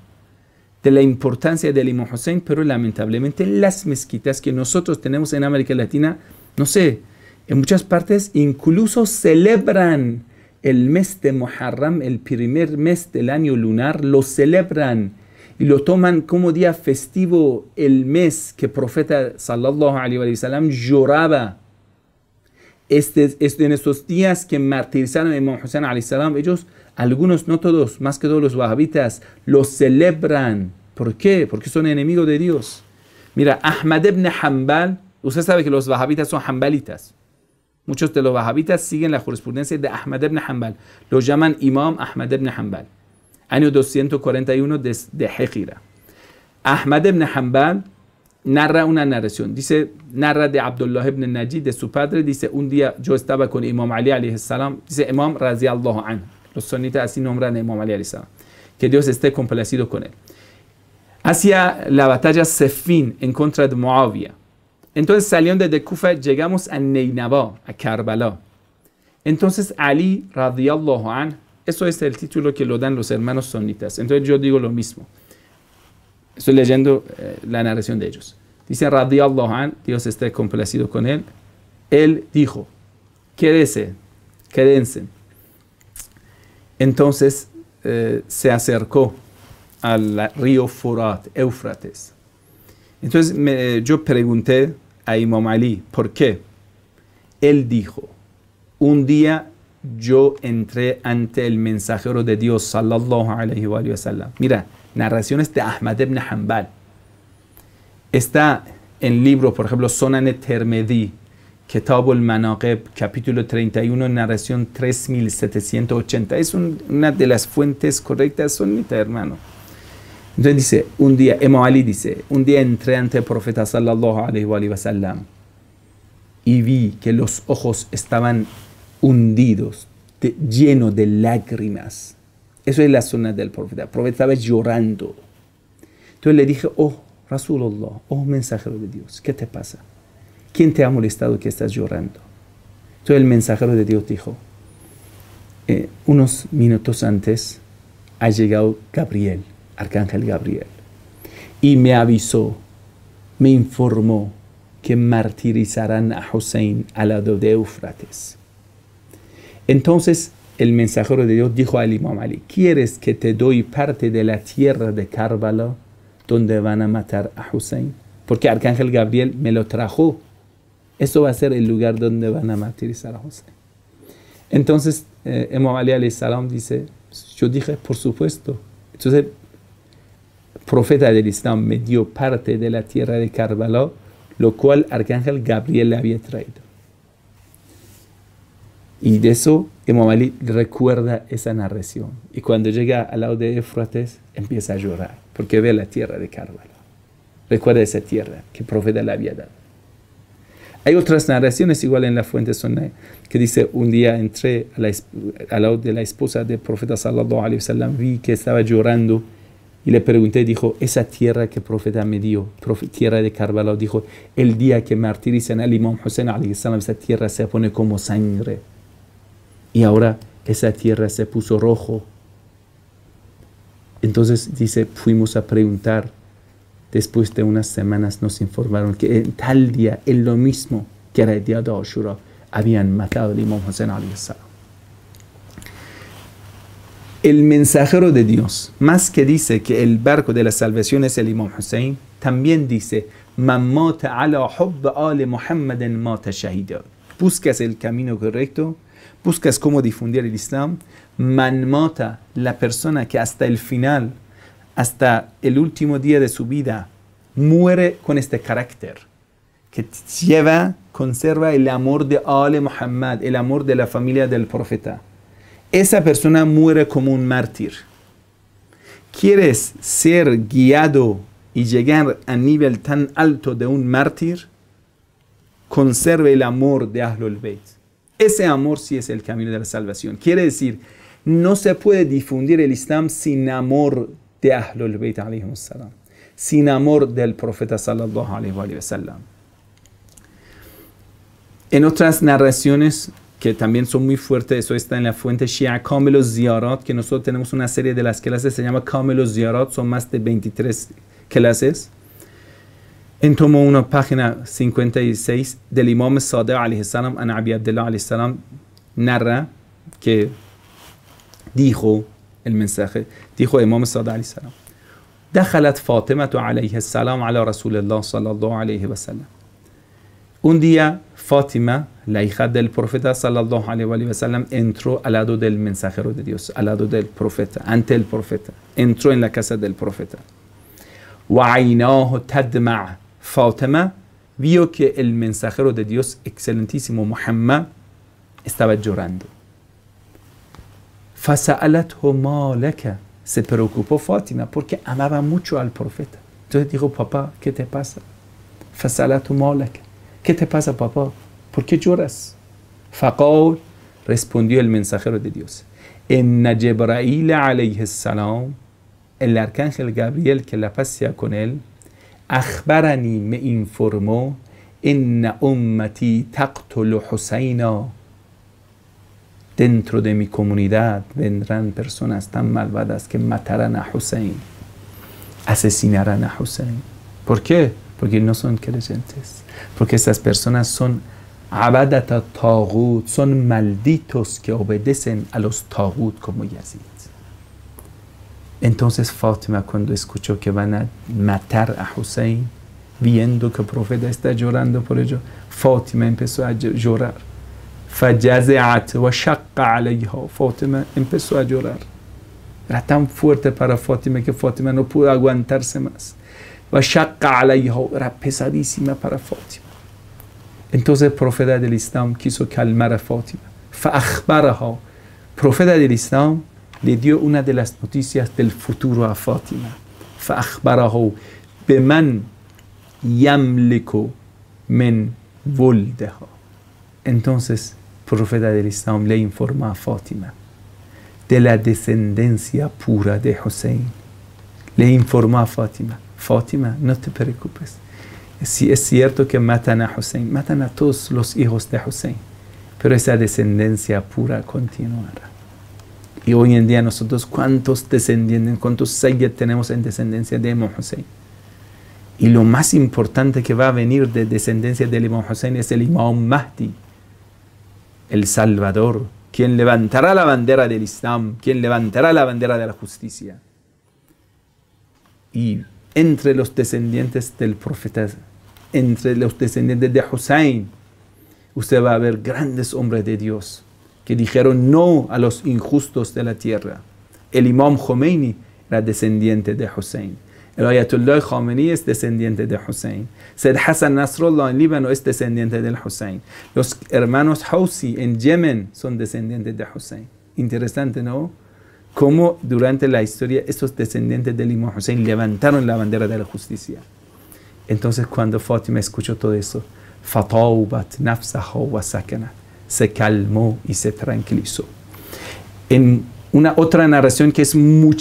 de la importancia del Imam Hussein, pero lamentablemente las mezquitas que nosotros tenemos en América Latina, no sé, en muchas partes incluso celebran el mes de Muharram, el primer mes del año lunar, lo celebran y lo toman como día festivo el mes que el profeta sallallahu alaihi lloraba. en este estos días que martirizaron a Imam Hussein ellos algunos, no todos, más que todos los wahhabitas, los celebran. ¿Por qué? Porque son enemigos de Dios. Mira, Ahmad ibn Hanbal, usted sabe que los wahhabitas son hanbalitas. Muchos de los wahhabitas siguen la jurisprudencia de Ahmad ibn Hanbal. Lo llaman Imam Ahmad ibn Hanbal. Año 241 de, de Hejira. Ahmad ibn Hanbal narra una narración. Dice, narra de Abdullah ibn Najid, de su padre. Dice, un día yo estaba con Imam Ali, alayhi Dice, Imam, razi Allahu anhu. Los sonitas así nombran a Imam Ali Que Dios esté complacido con él. Hacia la batalla Sefin en contra de Moabia. Entonces salieron desde Kufa, llegamos a Neinaba, a Karbala. Entonces Ali, radiallahu an, eso es el título que lo dan los hermanos sonitas. Entonces yo digo lo mismo. Estoy leyendo eh, la narración de ellos. Dice radiallahu an, Dios esté complacido con él. Él dijo, quédese, quédense. Entonces eh, se acercó al río Furat, Éufrates. Entonces yo pregunté a Imam Ali, ¿por qué? Él dijo, un día yo entré ante el mensajero de Dios, sallallahu alayhi wa sallam. Mira, narraciones de Ahmad ibn Hanbal. Está en libro, por ejemplo, Sonan Termedi, Kitab al-Manaqib, capítulo 31, narración 3780. Es una de las fuentes correctas sonita, hermano. Entonces dice, un día, Emo Ali dice, un día entré ante el profeta sallallahu alayhi wa sallam y vi que los ojos estaban hundidos, llenos de lágrimas. Eso es la zona del profeta. El profeta estaba llorando. Entonces le dije, oh, Rasulullah, oh mensajero de Dios, ¿qué te pasa? ¿Quién te ha molestado que estás llorando? Entonces el mensajero de Dios dijo, eh, unos minutos antes ha llegado Gabriel, arcángel Gabriel, y me avisó, me informó que martirizarán a Hussein al lado de Eufrates Entonces el mensajero de Dios dijo a imam Ali, ¿quieres que te doy parte de la tierra de Carballo donde van a matar a Hussein? Porque Arcángel Gabriel me lo trajo eso va a ser el lugar donde van a martirizar a José. Entonces, eh, Imam Ali dice, yo dije, por supuesto. Entonces, el profeta del Islam me dio parte de la tierra de Carvalho, lo cual Arcángel Gabriel le había traído. Y de eso Imam Ali recuerda esa narración. Y cuando llega al lado de Éfrates, empieza a llorar, porque ve la tierra de Carvalho. Recuerda esa tierra que el profeta le había dado. Hay otras narraciones igual en la fuente Sunnah que dice, un día entré a la, al lado de la esposa del profeta sallallahu Ali wasallam, vi que estaba llorando y le pregunté, dijo, esa tierra que el profeta me dio, tierra de Karbala, dijo, el día que martirizan al imam Hussein esa tierra se pone como sangre. Y ahora esa tierra se puso rojo. Entonces dice, fuimos a preguntar Después de unas semanas nos informaron que en tal día, en lo mismo que era el día de Ashura, habían matado al Imam Hussein El mensajero de Dios, más que dice que el barco de la salvación es el Imam Hussein, también dice, ala Buscas el camino correcto, buscas cómo difundir el Islam, man la persona que hasta el final hasta el último día de su vida, muere con este carácter que lleva, conserva el amor de Ale Muhammad, el amor de la familia del profeta. Esa persona muere como un mártir. ¿Quieres ser guiado y llegar a nivel tan alto de un mártir? Conserve el amor de Ahlul Bayt. Ese amor sí es el camino de la salvación. Quiere decir, no se puede difundir el Islam sin amor de Ahlul Bayt salam, sin amor del profeta sallallahu alaihi wasallam. En otras narraciones que también son muy fuertes, eso está en la fuente Shia los Ziyarat, que nosotros tenemos una serie de las clases, se llama los Ziyarat, son más de 23 clases. En tomo 1, página 56 del Imam Sadeh alayhi salam, an Abdullah alayhi narra que dijo المنساخة تيخو إمام الصادق عليه السلام دخلت فاطمة عليه السلام على رسول الله صلى الله عليه وسلم Un día, Fátima, la hija del profeta sallallahu alaihi wasallam, entró al lado del mensajero de Dios, al lado del profeta, ante el profeta. Entró en la casa del profeta. tadma Fátima vio que el mensajero de Dios, excelentísimo Muhammad, estaba llorando. Fasa'alatho ma laka. Se preocupó Fátima porque amaba mucho al profeta. Entonces dijo, papá, ¿qué te pasa? Fasa'alatho ma laka. ¿Qué te pasa, papá? ¿Por qué lloras? Faqaul, respondió el mensajero de Dios. En Jibril alayhi salam, el arcángel Gabriel que la pasea con él, أخبرني me informó إن أمتي تقتل حسينا dentro de mi comunidad vendrán personas tan malvadas que matarán a Hussein, asesinarán a Hussein. ¿Por qué? Porque no son creyentes. Porque esas personas son abadata son malditos que obedecen a los tagut como Yazid. Entonces Fátima cuando escuchó que van a matar a Hussein, viendo que el profeta está llorando por ello, Fátima empezó a llorar فجزعت و شق علیها Fátima empezó a llorar. Era tan fuerte para Fátima que Fátima no pudo aguantarse و شق علیها era para Fátima. Entonces el profeta quiso calmar a Fátima. فأخبرها Profeta del دیدی le dio una de las noticias del futuro a به من یملکو من ولدها Entonces profeta del Islam le informó a Fátima de la descendencia pura de Hussein. Le informó a Fátima, Fátima, no te preocupes. Si es cierto que matan a Hussein, matan a todos los hijos de Hussein, pero esa descendencia pura continuará. Y hoy en día nosotros cuántos descendientes, cuántos tenemos en descendencia de Imam Hussein. Y lo más importante que va a venir de descendencia de Imam Hussein es el Imam Mahdi el Salvador, quien levantará la bandera del Islam, quien levantará la bandera de la justicia. Y entre los descendientes del profeta, entre los descendientes de Hussein, usted va a ver grandes hombres de Dios que dijeron no a los injustos de la tierra. El imam Khomeini era descendiente de Hussein. El Ayatollah Khamenei es descendiente de Hussein. Said Hassan Nasrallah en Líbano es descendiente de Hussein. Los hermanos Housi en Yemen son descendientes de Hussein. Interesante, ¿no? Cómo durante la historia esos descendientes del imam Hussein levantaron la bandera de la justicia. Entonces cuando Fátima escuchó todo eso, fatoubat nafsaha wa se calmó y se tranquilizó. En una otra narración que es muy,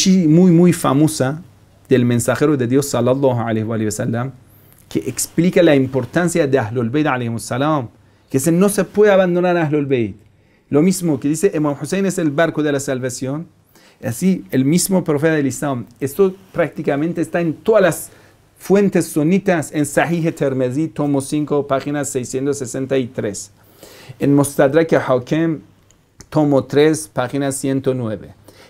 muy famosa, del mensajero de Dios sallallahu alaihi wa sallam que explica la importancia de Ahlul Bayt que se, no se puede abandonar a Ahlul Bayt. Lo mismo que dice Imam Hussein es el barco de la salvación, así el mismo profeta del Islam. Esto prácticamente está en todas las fuentes sunitas en Sahih al-Tirmidhi tomo 5, página 663. En Mostadrak Hakim, tomo 3, página 109.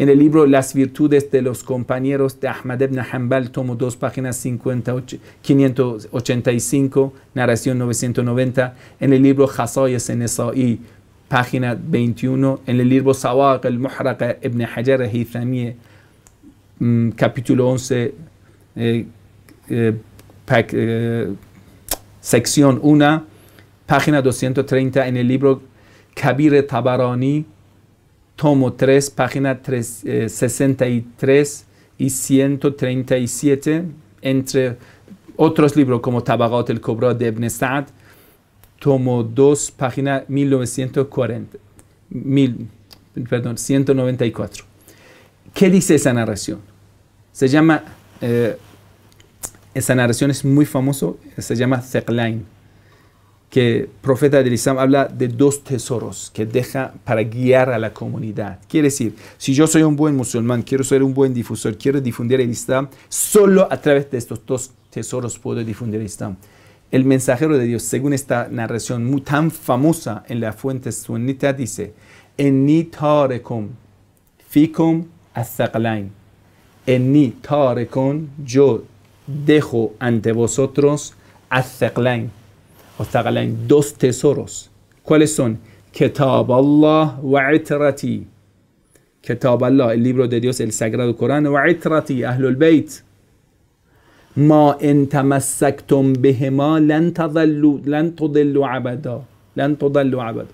en el libro Las virtudes de los compañeros de Ahmad ibn Hanbal, tomo dos, páginas 585, narración 990, en el libro Hasayas en Esaí, página 21, en el libro Sawak al-Muhraqa ibn Hajar al mm, capítulo 11, eh, eh, eh, sección 1, página 230, en el libro Kabir Tabarani, tomo 3, página 63 eh, y 137, entre otros libros como Tabagot el Cobro de Ibn Sa'd, tomo 2, página 1940, perdón, 194. ¿Qué dice esa narración? Se llama, eh, esa narración es muy famosa, se llama Zeqlain que profeta del Islam habla de dos tesoros que deja para guiar a la comunidad. Quiere decir, si yo soy un buen musulmán, quiero ser un buen difusor, quiero difundir el Islam, solo a través de estos dos tesoros puedo difundir el Islam. El mensajero de Dios, según esta narración muy tan famosa en la fuente sunnita, dice, Enni tarekum fikum as En Enni tarekum, yo dejo ante vosotros as Ostagalan dos tesoros. ¿Cuáles son? Kitab Allah wa itrati. Kitab Allah, el libro de Dios, el Sagrado Corán, wa itrati, Ahlul Bayt. Ma en tamassaktum lan lan abada. Lan abada.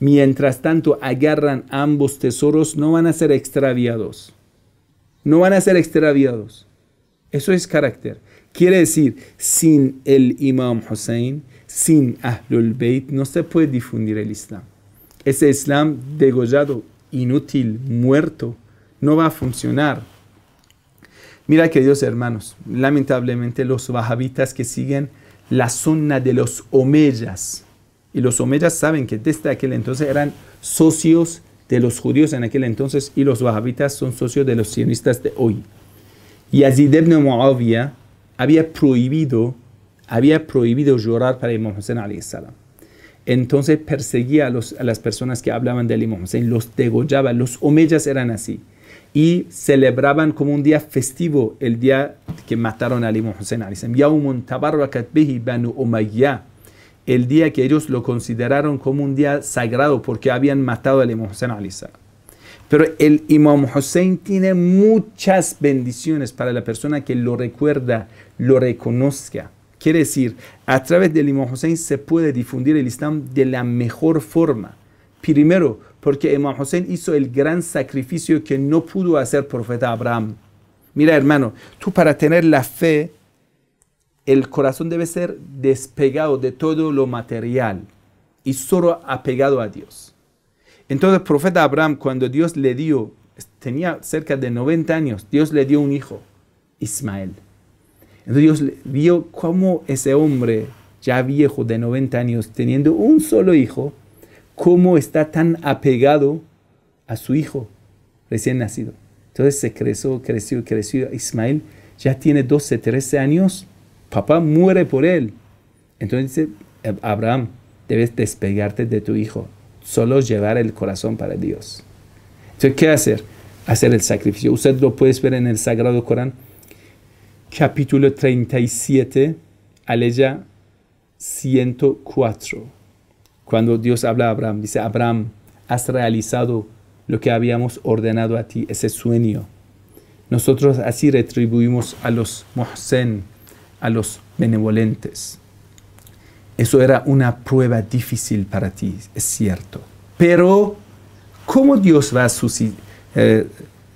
Mientras tanto agarran ambos tesoros, no van a ser extraviados. No van a ser extraviados. Eso es carácter. Quiere decir, sin el Imam Hussein, sin Ahlul bayt no se puede difundir el Islam. Ese Islam degollado, inútil, muerto, no va a funcionar. Mira, queridos hermanos, lamentablemente los wahabitas que siguen la zona de los omeyas, y los omeyas saben que desde aquel entonces eran socios de los judíos en aquel entonces y los wahabitas son socios de los sionistas de hoy. y ibn Muawiyah había prohibido había prohibido llorar para Imam Hussein Entonces perseguía a, las personas que hablaban del Imam Hussein, los degollaba, los omeyas eran así. Y celebraban como un día festivo el día que mataron al Imam Hussein banu Umayya. El día que ellos lo consideraron como un día sagrado porque habían matado al Imam Hussein Pero el Imam Hussein tiene muchas bendiciones para la persona que lo recuerda, lo reconozca. Quiere decir, a través del Imam Hussein se puede difundir el Islam de la mejor forma. Primero, porque Imam Hussein hizo el gran sacrificio que no pudo hacer profeta Abraham. Mira, hermano, tú para tener la fe, el corazón debe ser despegado de todo lo material y solo apegado a Dios. Entonces, profeta Abraham, cuando Dios le dio, tenía cerca de 90 años, Dios le dio un hijo, Ismael. Entonces Dios vio cómo ese hombre ya viejo de 90 años, teniendo un solo hijo, cómo está tan apegado a su hijo recién nacido. Entonces se creció, creció, creció. Ismael ya tiene 12, 13 años. Papá muere por él. Entonces dice, Abraham, debes despegarte de tu hijo. Solo llevar el corazón para Dios. Entonces, ¿qué hacer? Hacer el sacrificio. Usted lo puede ver en el Sagrado Corán capítulo 37, aleya 104. Cuando Dios habla a Abraham, dice, Abraham, has realizado lo que habíamos ordenado a ti, ese sueño. Nosotros así retribuimos a los mohsen, a los benevolentes. Eso era una prueba difícil para ti, es cierto. Pero, ¿cómo Dios va a eh,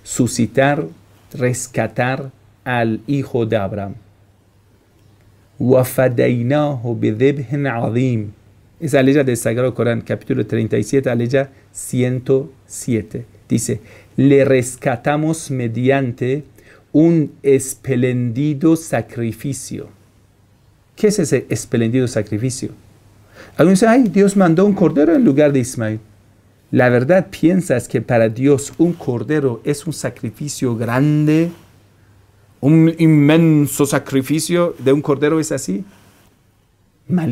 suscitar rescatar al hijo de Abraham. Esa ley del Sagrado Corán, capítulo 37, ley 107. Dice, le rescatamos mediante un esplendido sacrificio. ¿Qué es ese esplendido sacrificio? Algunos dicen, ay, Dios mandó un cordero en lugar de Ismael. La verdad, piensas que para Dios un cordero es un sacrificio grande un inmenso sacrificio de un cordero es así? mal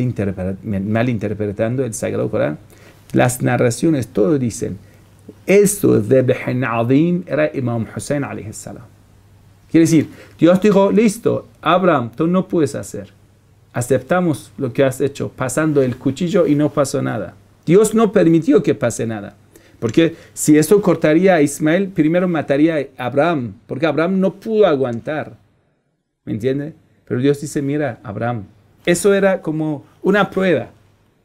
malinterpretando el Sagrado Corán. Las narraciones, todo dicen, esto de Behen era Imam Hussein salam. Quiere decir, Dios dijo, listo, Abraham, tú no puedes hacer. Aceptamos lo que has hecho, pasando el cuchillo y no pasó nada. Dios no permitió que pase nada. Porque si eso cortaría a Ismael, primero mataría a Abraham, porque Abraham no pudo aguantar. ¿Me entiende? Pero Dios dice, mira, Abraham, eso era como una prueba,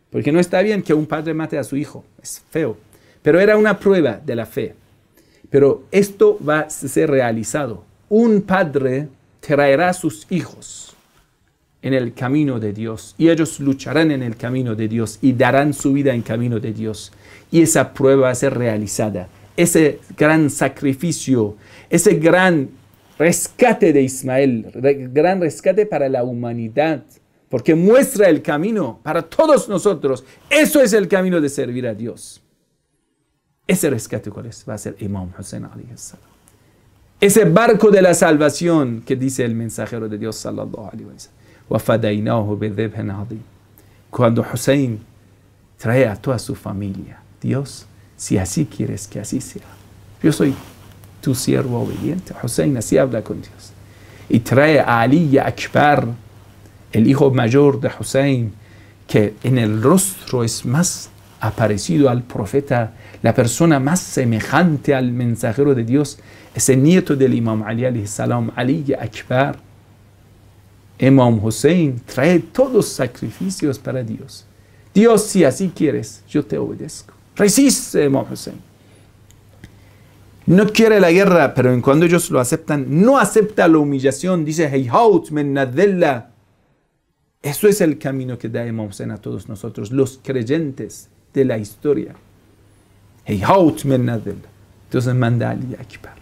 porque no está bien que un padre mate a su hijo, es feo, pero era una prueba de la fe. Pero esto va a ser realizado. Un padre traerá a sus hijos en el camino de Dios y ellos lucharán en el camino de Dios y darán su vida en camino de Dios y esa prueba va a ser realizada. Ese gran sacrificio, ese gran rescate de Ismael, gran rescate para la humanidad, porque muestra el camino para todos nosotros. Eso es el camino de servir a Dios. Ese rescate cuál va a ser Imam Hussein Ese barco de la salvación que dice el mensajero de Dios sallallahu Cuando Hussein trae a toda su familia Dios, si así quieres que así sea. Yo soy tu siervo obediente. Hussein así habla con Dios. Y trae a Ali y Akbar, el hijo mayor de Hussein, que en el rostro es más aparecido al profeta, la persona más semejante al mensajero de Dios, ese nieto del Imam Ali, salam, Ali Akbar. Imam Hussein trae todos sacrificios para Dios. Dios, si así quieres, yo te obedezco. Resiste, Imam Hussein. No quiere la guerra, pero en cuando ellos lo aceptan, no acepta la humillación. Dice, hey haut, Eso es el camino que da Imam Hussein a todos nosotros, los creyentes de la historia. Hey Entonces manda a Ali Akbar.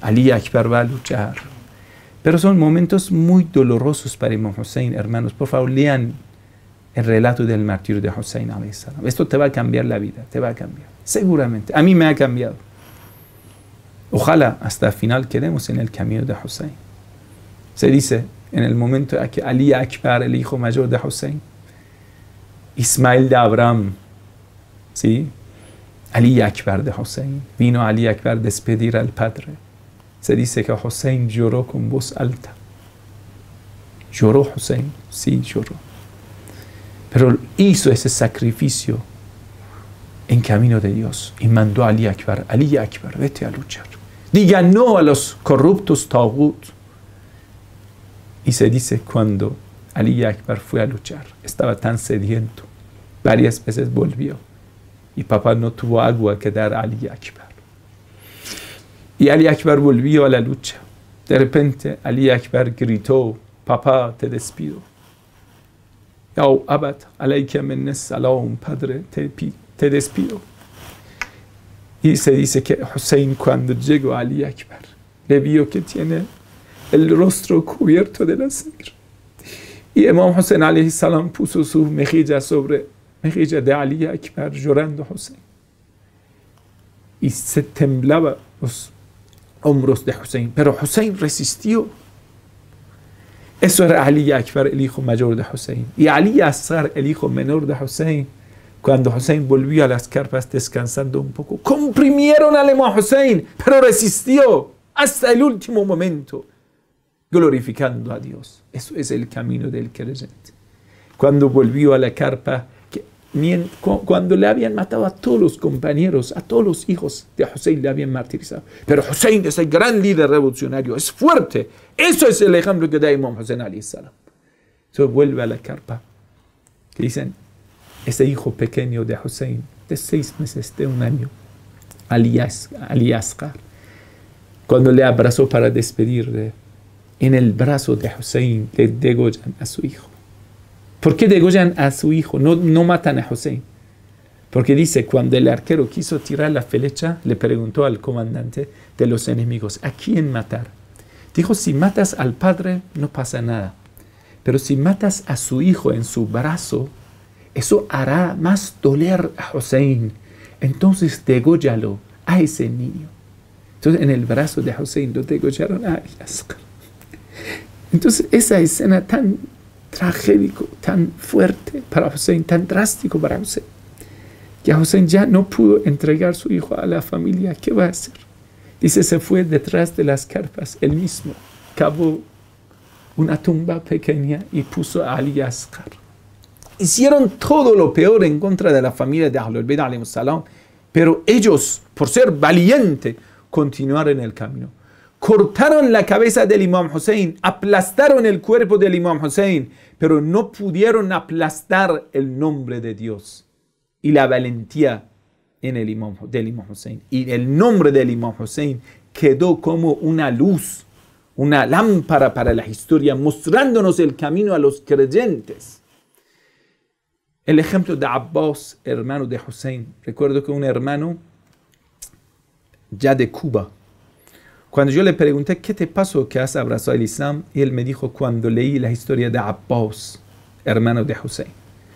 Ali Akbar va a luchar. Pero son momentos muy dolorosos para Imam Hussein, hermanos. Por favor, lean el relato del martirio de Hussein salam. Esto te va a cambiar la vida, te va a cambiar. Seguramente. A mí me ha cambiado. Ojalá hasta el final quedemos en el camino de Hussein. Se dice en el momento que Ali Akbar, el hijo mayor de Hussein, Ismael de Abraham, ¿sí? Ali Akbar de Hussein, vino Ali Akbar a despedir al padre. Se dice que Hussein lloró con voz alta. Lloró Hussein, sí lloró pero hizo ese sacrificio en camino de Dios y mandó a Ali Akbar, Ali Akbar, vete a luchar. Diga no a los corruptos ta'wud. Y se dice cuando Ali Akbar fue a luchar, estaba tan sediento, varias veces volvió y papá no tuvo agua que dar a Ali Akbar. Y Ali Akbar volvió a la lucha. De repente Ali Akbar gritó, papá, te despido. یا ابد علیکم من سلام پدر تپی تدسپیو ای سه دیسه که حسین کند جگ علی اکبر نبیو که تینه ال رست رو کویر تو دل سیر ای امام حسین علیه السلام پوسو سو مخیج سوره مخیج ده علی اکبر جرند حسین ای سه و ده حسین پر حسین رسیستیو Eso era Ali Akbar, el hijo mayor de Hussein. Y Ali Asghar, el hijo menor de Hussein, cuando Hussein volvió a las carpas descansando un poco, comprimieron al a Hussein, pero resistió hasta el último momento, glorificando a Dios. Eso es el camino del creyente. Cuando volvió a la carpa, cuando le habían matado a todos los compañeros, a todos los hijos de Hussein le habían martirizado. Pero Hussein es el gran líder revolucionario, es fuerte. Eso es el ejemplo que da Imam Hussein Ali salam. vuelve a la carpa. Que dicen, ese hijo pequeño de Hussein, de seis meses, de un año, aliaska cuando le abrazó para despedirle, en el brazo de Hussein le degollan a su hijo. ¿Por qué degollan a su hijo? No, matan a José. Porque dice, cuando el arquero quiso tirar la flecha, le preguntó al comandante de los enemigos, ¿a quién matar? Dijo, si matas al padre, no pasa nada. Pero si matas a su hijo en su brazo, eso hará más doler a Hussein. Entonces degollalo a ese niño. Entonces en el brazo de Hussein lo degollaron a Entonces esa escena tan tragédico, tan fuerte para Hussein, tan drástico para Hussein, que Hussein ya no pudo entregar su hijo a la familia, ¿qué va a hacer? Dice, se fue detrás de las carpas, él mismo cavó una tumba pequeña y puso a Ali Hicieron todo lo peor en contra de la familia de Ahlul Bayt, pero ellos, por ser valientes, continuaron el camino cortaron la cabeza del Imam Hussein, aplastaron el cuerpo del Imam Hussein, pero no pudieron aplastar el nombre de Dios y la valentía en el imam, del Imam Hussein. Y el nombre del Imam Hussein quedó como una luz, una lámpara para la historia, mostrándonos el camino a los creyentes. El ejemplo de Abbas, hermano de Hussein. Recuerdo que un hermano ya de Cuba, cuando yo le pregunté, ¿qué te pasó que has abrazado el Islam? Y él me dijo, cuando leí la historia de Abbas, hermano de Hussein.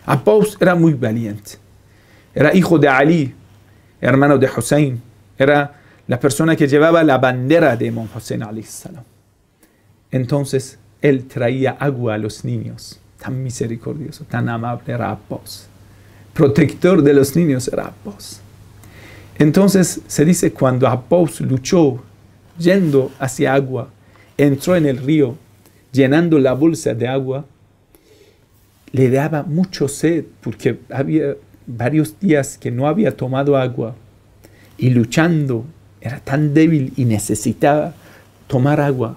Abbas era muy valiente. Era hijo de Ali, hermano de Hussein. Era la persona que llevaba la bandera de Imam Hussein salam. Entonces, él traía agua a los niños. Tan misericordioso, tan amable era Abbas. Protector de los niños era Abbas. Entonces, se dice cuando Abbas luchó yendo hacia agua, entró en el río, llenando la bolsa de agua. Le daba mucho sed porque había varios días que no había tomado agua y luchando, era tan débil y necesitaba tomar agua.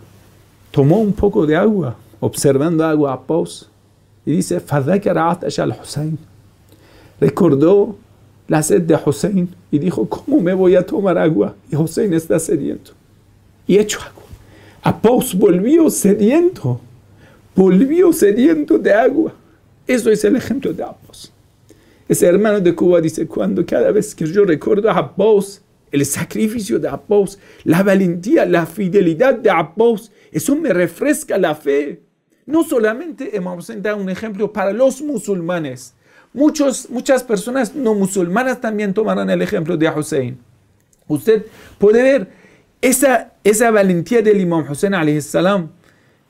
Tomó un poco de agua, observando agua a pos, y dice, al Recordó la sed de Hussein y dijo, ¿cómo me voy a tomar agua? Y Hussein está sediento y hecho agua. Após volvió sediento, volvió sediento de agua. Eso es el ejemplo de Apos. Ese hermano de Cuba dice, cuando cada vez que yo recuerdo a Apos, el sacrificio de Apos, la valentía, la fidelidad de Apos, eso me refresca la fe. No solamente hemos dado un ejemplo para los musulmanes. Muchos, muchas personas no musulmanas también tomarán el ejemplo de Hussein. Usted puede ver esa, esa valentía del Imam Hussein salam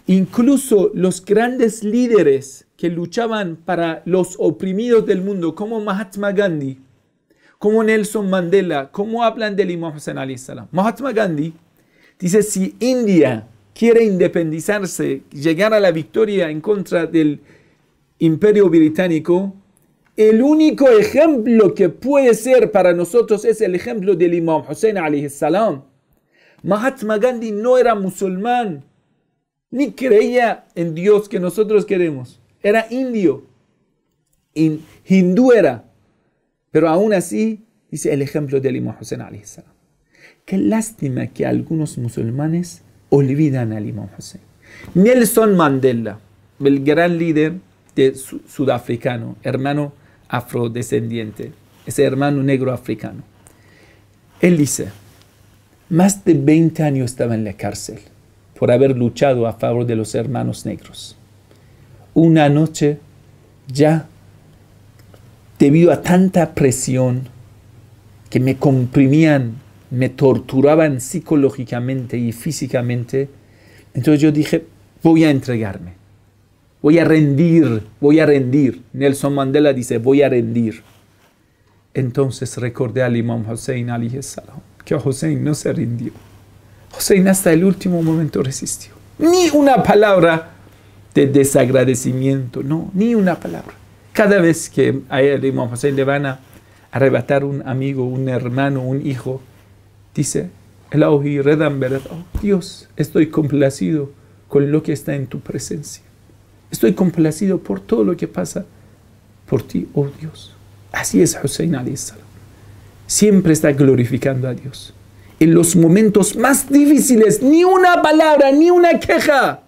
incluso los grandes líderes que luchaban para los oprimidos del mundo, como Mahatma Gandhi, como Nelson Mandela, como hablan del Imam Hussein salam. Mahatma Gandhi dice, si India quiere independizarse, llegar a la victoria en contra del imperio británico, el único ejemplo que puede ser para nosotros es el ejemplo del Imam Hussein salam. Mahatma Gandhi no era musulmán, ni creía en Dios que nosotros queremos. Era indio, hindú era. Pero aún así, dice el ejemplo de Imam Hussein Qué lástima que algunos musulmanes olvidan a Imam Hussein. Nelson Mandela, el gran líder de sudafricano, hermano afrodescendiente, ese hermano negro africano. Él dice, más de 20 años estaba en la cárcel por haber luchado a favor de los hermanos negros. Una noche, ya debido a tanta presión que me comprimían, me torturaban psicológicamente y físicamente, entonces yo dije, voy a entregarme, voy a rendir, voy a rendir. Nelson Mandela dice, voy a rendir. Entonces recordé al Imam Hussein, salam que Hussein no se rindió. Hussein hasta el último momento resistió. Ni una palabra de desagradecimiento, no, ni una palabra. Cada vez que a él, Hussein le van a arrebatar un amigo, un hermano, un hijo, dice, oh, Dios, estoy complacido con lo que está en tu presencia. Estoy complacido por todo lo que pasa por ti, oh Dios. Así es Hussein a.s siempre está glorificando a Dios. En los momentos más difíciles, ni una palabra, ni una queja.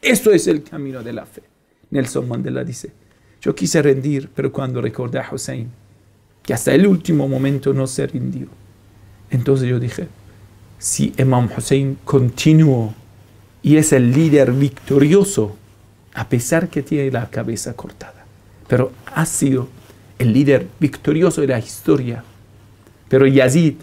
Eso es el camino de la fe. Nelson Mandela dice, yo quise rendir, pero cuando recordé a Hussein, que hasta el último momento no se rindió, entonces yo dije, si Imam Hussein continuó y es el líder victorioso, a pesar que tiene la cabeza cortada, pero ha sido el líder victorioso de la historia pero Yazid,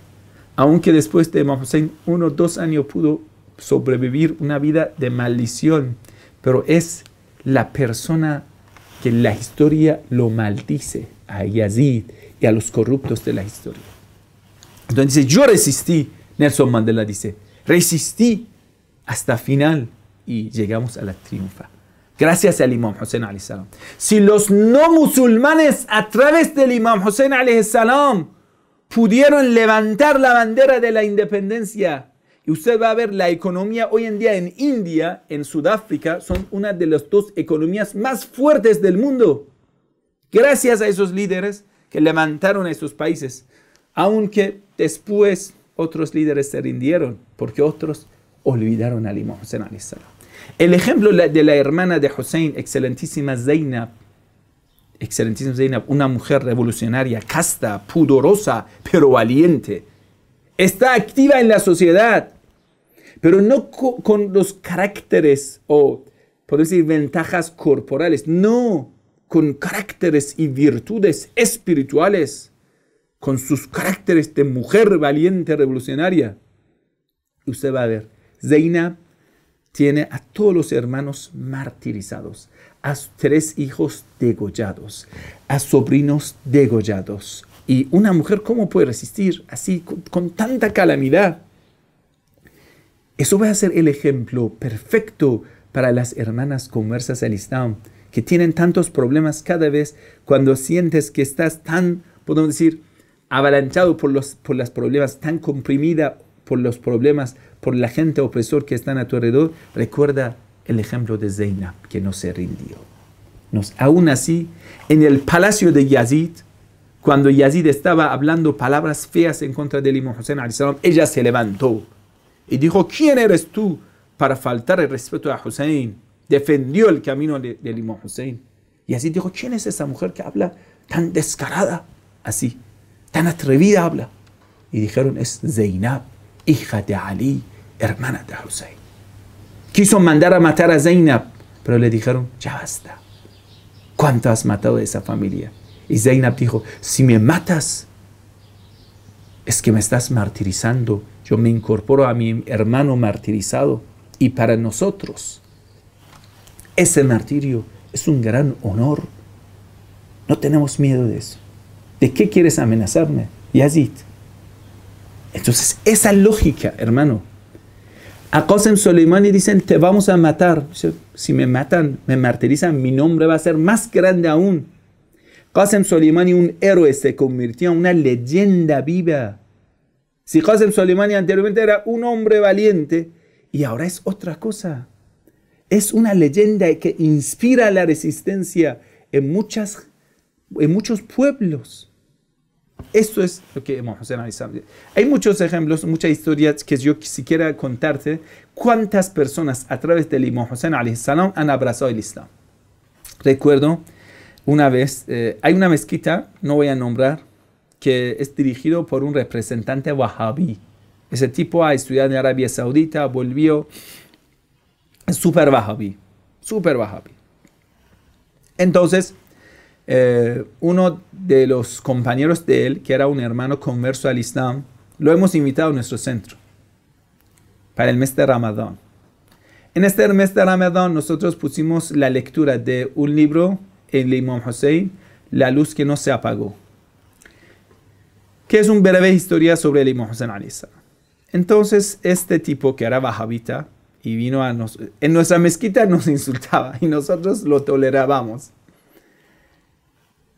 aunque después de Imam Hussein, uno o dos años pudo sobrevivir una vida de maldición, pero es la persona que la historia lo maldice a Yazid y a los corruptos de la historia. Entonces dice, yo resistí, Nelson Mandela dice, resistí hasta final y llegamos a la triunfa. Gracias al Imam Hussein salam. Si los no musulmanes a través del Imam Hussein salam pudieron levantar la bandera de la independencia. Y usted va a ver la economía hoy en día en India, en Sudáfrica, son una de las dos economías más fuertes del mundo. Gracias a esos líderes que levantaron a esos países. Aunque después otros líderes se rindieron porque otros olvidaron a Imam Hussein. El ejemplo de la hermana de Hussein, excelentísima Zainab, Excelentísima Zeina, una mujer revolucionaria, casta, pudorosa, pero valiente. Está activa en la sociedad, pero no con los caracteres o, por decir, ventajas corporales, no, con caracteres y virtudes espirituales, con sus caracteres de mujer valiente revolucionaria. Usted va a ver, Zeina tiene a todos los hermanos martirizados a tres hijos degollados, a sobrinos degollados. Y una mujer, ¿cómo puede resistir así con, tanta calamidad? Eso va a ser el ejemplo perfecto para las hermanas conversas al Islam, que tienen tantos problemas cada vez cuando sientes que estás tan, podemos decir, avalanchado por los por los problemas, tan comprimida por los problemas, por la gente opresor que están a tu alrededor. Recuerda el ejemplo de Zainab, que no se rindió. aún así, en el palacio de Yazid, cuando Yazid estaba hablando palabras feas en contra del Imam Hussein, ella se levantó y dijo, ¿quién eres tú para faltar el respeto a Hussein? Defendió el camino de, del Hussein. Y así dijo, ¿quién es esa mujer que habla tan descarada? Así, tan atrevida habla. Y dijeron, es Zainab, hija de Ali, hermana de Hussein. Quiso mandar a matar a Zainab, pero le dijeron, ya basta. ¿Cuánto has matado de esa familia? Y Zainab dijo, si me matas, es que me estás martirizando. Yo me incorporo a mi hermano martirizado. Y para nosotros, ese martirio es un gran honor. No tenemos miedo de eso. ¿De qué quieres amenazarme, Yazid? Entonces, esa lógica, hermano, a Qasem Soleimani dicen, te vamos a matar. Si me matan, me martirizan, mi nombre va a ser más grande aún. Qasem Soleimani, un héroe, se convirtió en una leyenda viva. Si Qasem Soleimani anteriormente era un hombre valiente, y ahora es otra cosa. Es una leyenda que inspira la resistencia en, muchas, en muchos pueblos. Esto es lo que Imam Hussein Hay muchos ejemplos, muchas historias que yo quisiera contarte. ¿Cuántas personas a través del Imam Hussein han abrazado el Islam? Recuerdo una vez, eh, hay una mezquita, no voy a nombrar, que es dirigido por un representante wahhabí. Ese tipo ha estudiado en Arabia Saudita, volvió, Super súper wahhabí, súper wahhabí. Entonces, eh, uno de los compañeros de él, que era un hermano converso al Islam, lo hemos invitado a nuestro centro para el mes de Ramadán. En este mes de Ramadán nosotros pusimos la lectura de un libro, en Imam Hussein, La luz que no se apagó, que es una breve historia sobre el Imam al-Islam Entonces este tipo que era bajavita y vino a nos, en nuestra mezquita nos insultaba y nosotros lo tolerábamos.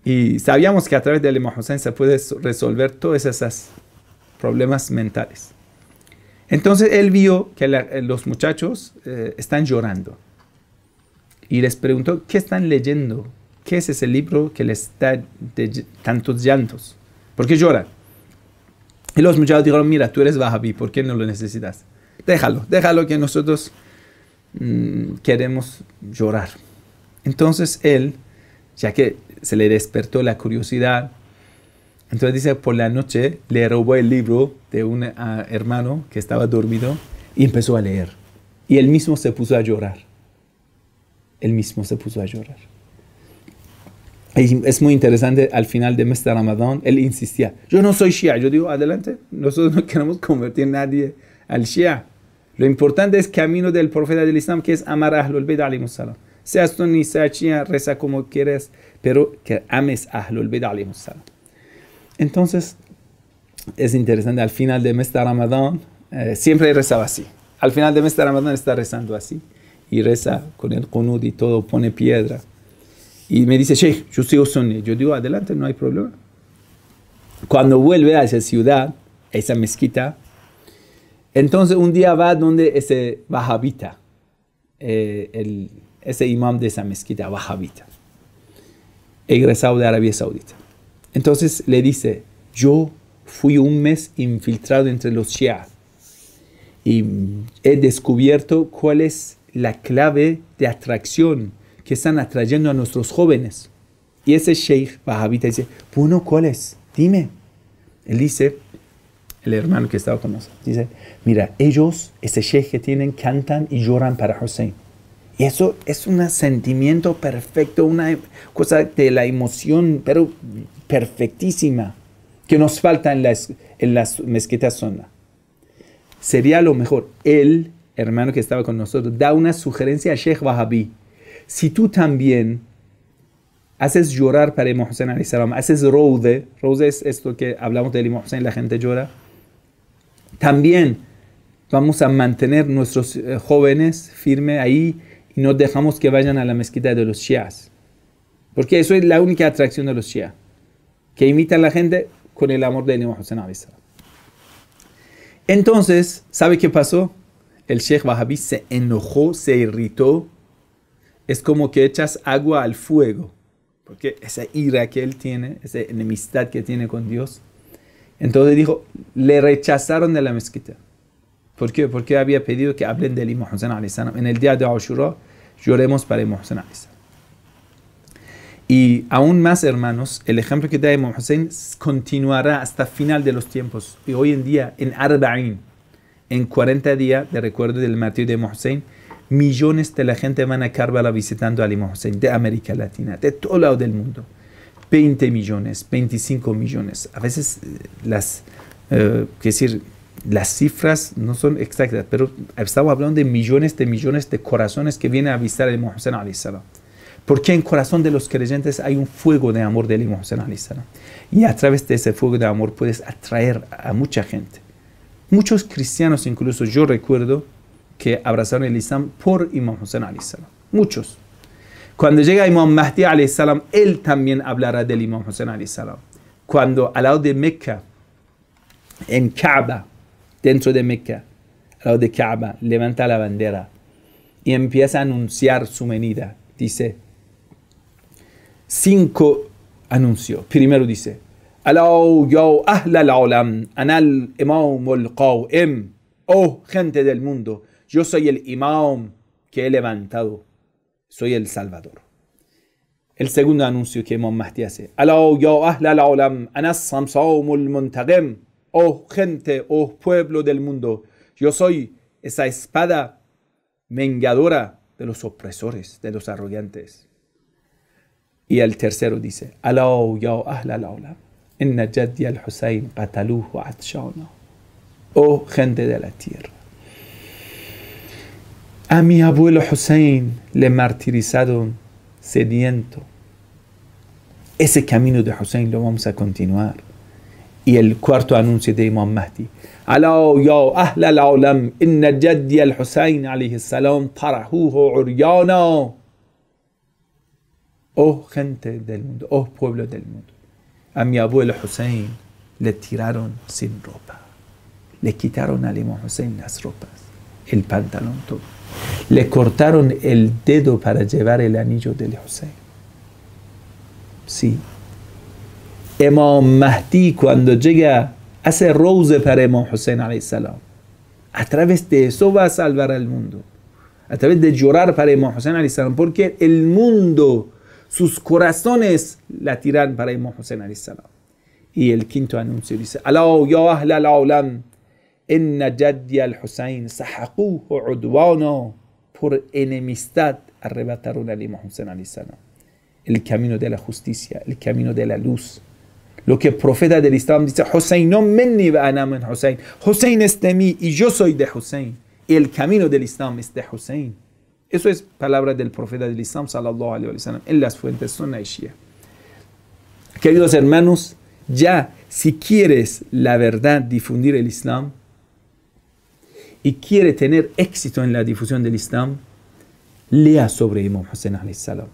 Y sabíamos que a través del Imam Hussein se puede resolver todos esos problemas mentales. Entonces él vio que eh, los muchachos eh, están llorando y les preguntó, ¿qué están leyendo? ¿Qué es ese libro que les está de tantos llantos? ¿Por qué lloran? Y los muchachos dijeron, mira, tú eres bajabi ¿por qué no lo necesitas? Déjalo, déjalo que nosotros mm, queremos llorar. Entonces él, ya que se le despertó la curiosidad. Entonces dice, por la noche le robó el libro de un ah, hermano que estaba dormido y empezó a leer. Y él mismo se puso a llorar. Él mismo se puso a llorar. es muy interesante, al final de mes de Ramadán, él insistía, yo no soy Shia. Yo digo, adelante, nosotros no queremos convertir a nadie al Shia. Lo importante es camino del profeta del Islam, que es amar a Ahlul Bayt, salam. Seas tú ni sea Shia, reza como quieres, pero que ames a Ahlul Bid Entonces, es interesante, al final de mes de Ramadán, eh, siempre rezaba así. Al final de mes de Ramadán está rezando así. Y reza con el Qunud y todo, pone piedra. Y me dice, Sheikh, yo sigo sunni. Yo digo, adelante, no hay problema. Cuando vuelve a esa ciudad, a esa mezquita, entonces un día va donde ese Wahhabita, eh, el, ese imam de esa mezquita, Wahhabita egresado de Arabia Saudita. Entonces le dice, yo fui un mes infiltrado entre los Shia. y he descubierto cuál es la clave de atracción que están atrayendo a nuestros jóvenes. Y ese sheikh Bahavita dice, bueno, ¿cuál es? Dime. Él dice, el hermano que estaba con nosotros, dice, mira, ellos, ese sheikh que tienen, cantan y lloran para Hussein. Y eso es un sentimiento perfecto, una cosa de la emoción, pero perfectísima, que nos falta en las, en mezquitas zona. Sería lo mejor. Él, hermano que estaba con nosotros, da una sugerencia a Sheikh Wahabi. Si tú también haces llorar para Imam Hussein salam, haces roude, roude es esto que hablamos del Imam la gente llora, también vamos a mantener nuestros eh, jóvenes firme ahí y no dejamos que vayan a la mezquita de los shias. Porque eso es la única atracción de los shias, que imita a la gente con el amor de Imam Hussein Entonces, ¿sabe qué pasó? El Sheikh Wahhabi se enojó, se irritó. Es como que echas agua al fuego, porque esa ira que él tiene, esa enemistad que tiene con Dios. Entonces dijo, le rechazaron de la mezquita. ¿Por qué? Porque había pedido que hablen del al Hussein En el día de Ashura lloremos para Imam Hussein Y aún más, hermanos, el ejemplo que da Imam Hussein continuará hasta final de los tiempos. Y hoy en día, en Arba'in, en 40 días de recuerdo del martirio de Imam millones de la gente van a Karbala visitando al Imam Hussein de América Latina, de todo lado del mundo. 20 millones, 25 millones. A veces eh, las, eh, decir, las cifras no son exactas, pero estamos hablando de millones de millones de corazones que vienen a visitar el Imam Hussein Porque en corazón de los creyentes hay un fuego de amor del Imam Hussein Y a través de ese fuego de amor puedes atraer a mucha gente. Muchos cristianos, incluso yo recuerdo, que abrazaron el Islam por Imam Hussein Muchos. Cuando llega Imam Mahdi él también hablará del Imam Hussein Cuando al lado de Mecca, en Kaaba, dentro de Mecca, al lado de Kaaba, levanta la bandera y empieza a anunciar su venida. Dice, cinco anuncios. Primero dice, Alao yo ahla al anal al qawim. Oh, gente del mundo, yo soy el imam que he levantado. Soy el Salvador. El segundo anuncio que Imam Mahdi hace. Alao yo ahla al alam, anas al muntagim oh gente, oh pueblo del mundo, yo soy esa espada vengadora de los opresores, de los arrogantes. Y el tercero dice, al Oh gente de la tierra. A mi abuelo Hussein le martirizaron sediento. Ese camino de Hussein lo vamos a continuar y el cuarto anuncio de Imam Mahdi. Alá ya ahla al-alam, inna jaddi al-Husayn alayhi salam tarahuhu uryana. Oh gente del mundo, oh pueblo del mundo. A mi abuelo Hussein le tiraron sin ropa. Le quitaron al Imam Hussein las ropas, el pantalón todo. Le cortaron el dedo para llevar el anillo del Hussein. Sí, امام Mahdi cuando llega hace rouse para Imam Hussein salam. A través de eso va a salvar al mundo. A través de llorar para Imam Hussein salam. Porque el mundo, sus corazones latirán para Imam Hussein salam. Y el quinto anuncio dice, Alao ya ahla al jaddi جدي الحسين سحقوه عدوانه por enemistad arrebataron al Imam Hussein salam. El camino de la justicia, el camino de la luz. Lo que el profeta del Islam dice, Hussein, no menni anamen Hussein. Hussein es de mí y yo soy de Hussein. Y el camino del Islam es de Hussein. Eso es palabra del profeta del Islam, sallallahu en las fuentes son y Queridos hermanos, ya si quieres la verdad difundir el Islam y quieres tener éxito en la difusión del Islam, lea sobre Imam Hussein salam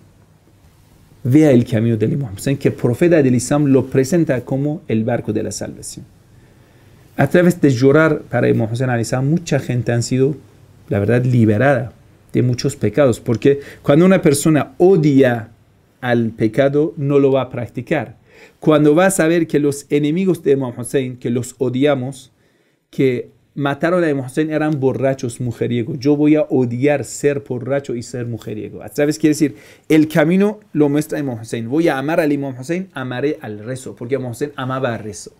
vea el camino del Imam Hussein, que el profeta del Islam lo presenta como el barco de la salvación. A través de llorar para Imam Hussein al Islam, mucha gente ha sido, la verdad, liberada de muchos pecados, porque cuando una persona odia al pecado, no lo va a practicar. Cuando va a saber que los enemigos de Imam Hussein, que los odiamos, que mataron a Imam eran borrachos, mujeriego. Yo voy a odiar ser borracho y ser mujeriego. ¿Sabes? Quiere decir, el camino lo muestra Imam Voy a amar al Imam Hussein, amaré al rezo, porque Imam Hussein amaba al rezo.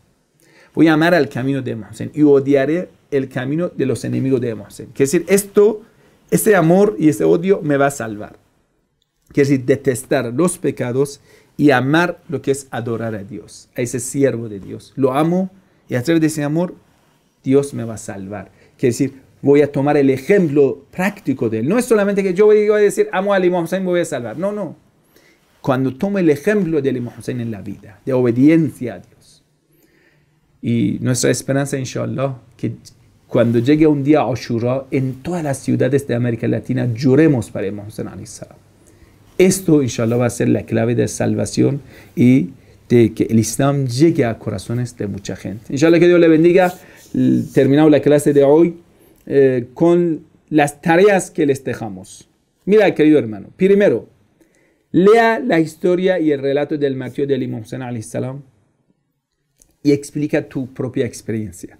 Voy a amar al camino de Imam y odiaré el camino de los enemigos de Imam Hussein. Quiere decir, esto, este amor y este odio me va a salvar. Quiere decir, detestar los pecados y amar lo que es adorar a Dios, a ese siervo de Dios. Lo amo y a través de ese amor Dios me va a salvar. Quiere decir, voy a tomar el ejemplo práctico de él. No es solamente que yo voy a decir, amo al Imam Hussein, me voy a salvar. No, no. Cuando tomo el ejemplo del Imam Hussein en la vida, de obediencia a Dios. Y nuestra esperanza, inshallah, que cuando llegue un día Ashura, en todas las ciudades de América Latina lloremos para Imam Hussein Esto, inshallah, va a ser la clave de salvación y de que el Islam llegue a corazones de mucha gente. Inshallah, que Dios le bendiga terminado la clase de hoy eh, con las tareas que les dejamos. Mira, querido hermano, primero, lea la historia y el relato del Mateo del Imam al salam y explica tu propia experiencia.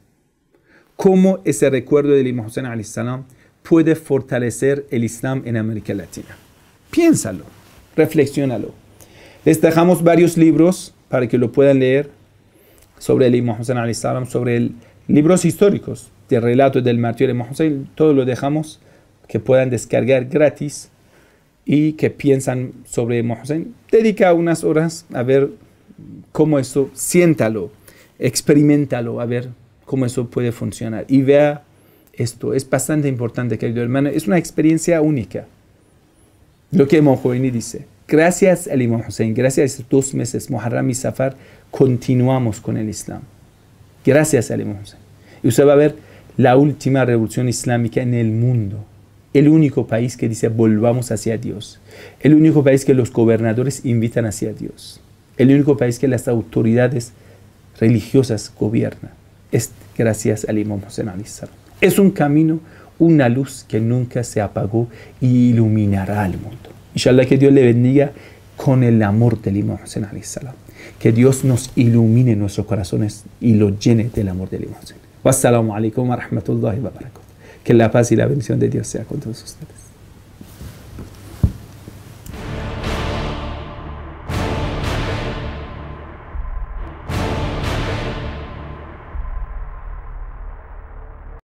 Cómo ese recuerdo del Imam Hussein salam puede fortalecer el Islam en América Latina. Piénsalo, reflexiónalo. Les dejamos varios libros para que lo puedan leer sobre el Imam Hussein salam, sobre el Libros históricos de relatos del martirio de Hussein, todos lo dejamos que puedan descargar gratis y que piensan sobre Hussein. Dedica unas horas a ver cómo eso, siéntalo, experimentalo, a ver cómo eso puede funcionar. Y vea esto, es bastante importante, querido hermano, es una experiencia única. Lo que y dice, gracias al Imam Hussein, gracias a estos dos meses, Muharram y Safar, continuamos con el Islam gracias al Imam Y usted va a ver la última revolución islámica en el mundo. El único país que dice volvamos hacia Dios. El único país que los gobernadores invitan hacia Dios. El único país que las autoridades religiosas gobiernan. Es gracias al Imam Hussein. Es un camino, una luz que nunca se apagó y iluminará al mundo. Inshallah que Dios le bendiga con el amor del Imam Hussein. Que Dios nos ilumine nuestros corazones y los llene del amor del la Wassalamu wa Que la paz y la bendición de Dios sea con todos ustedes.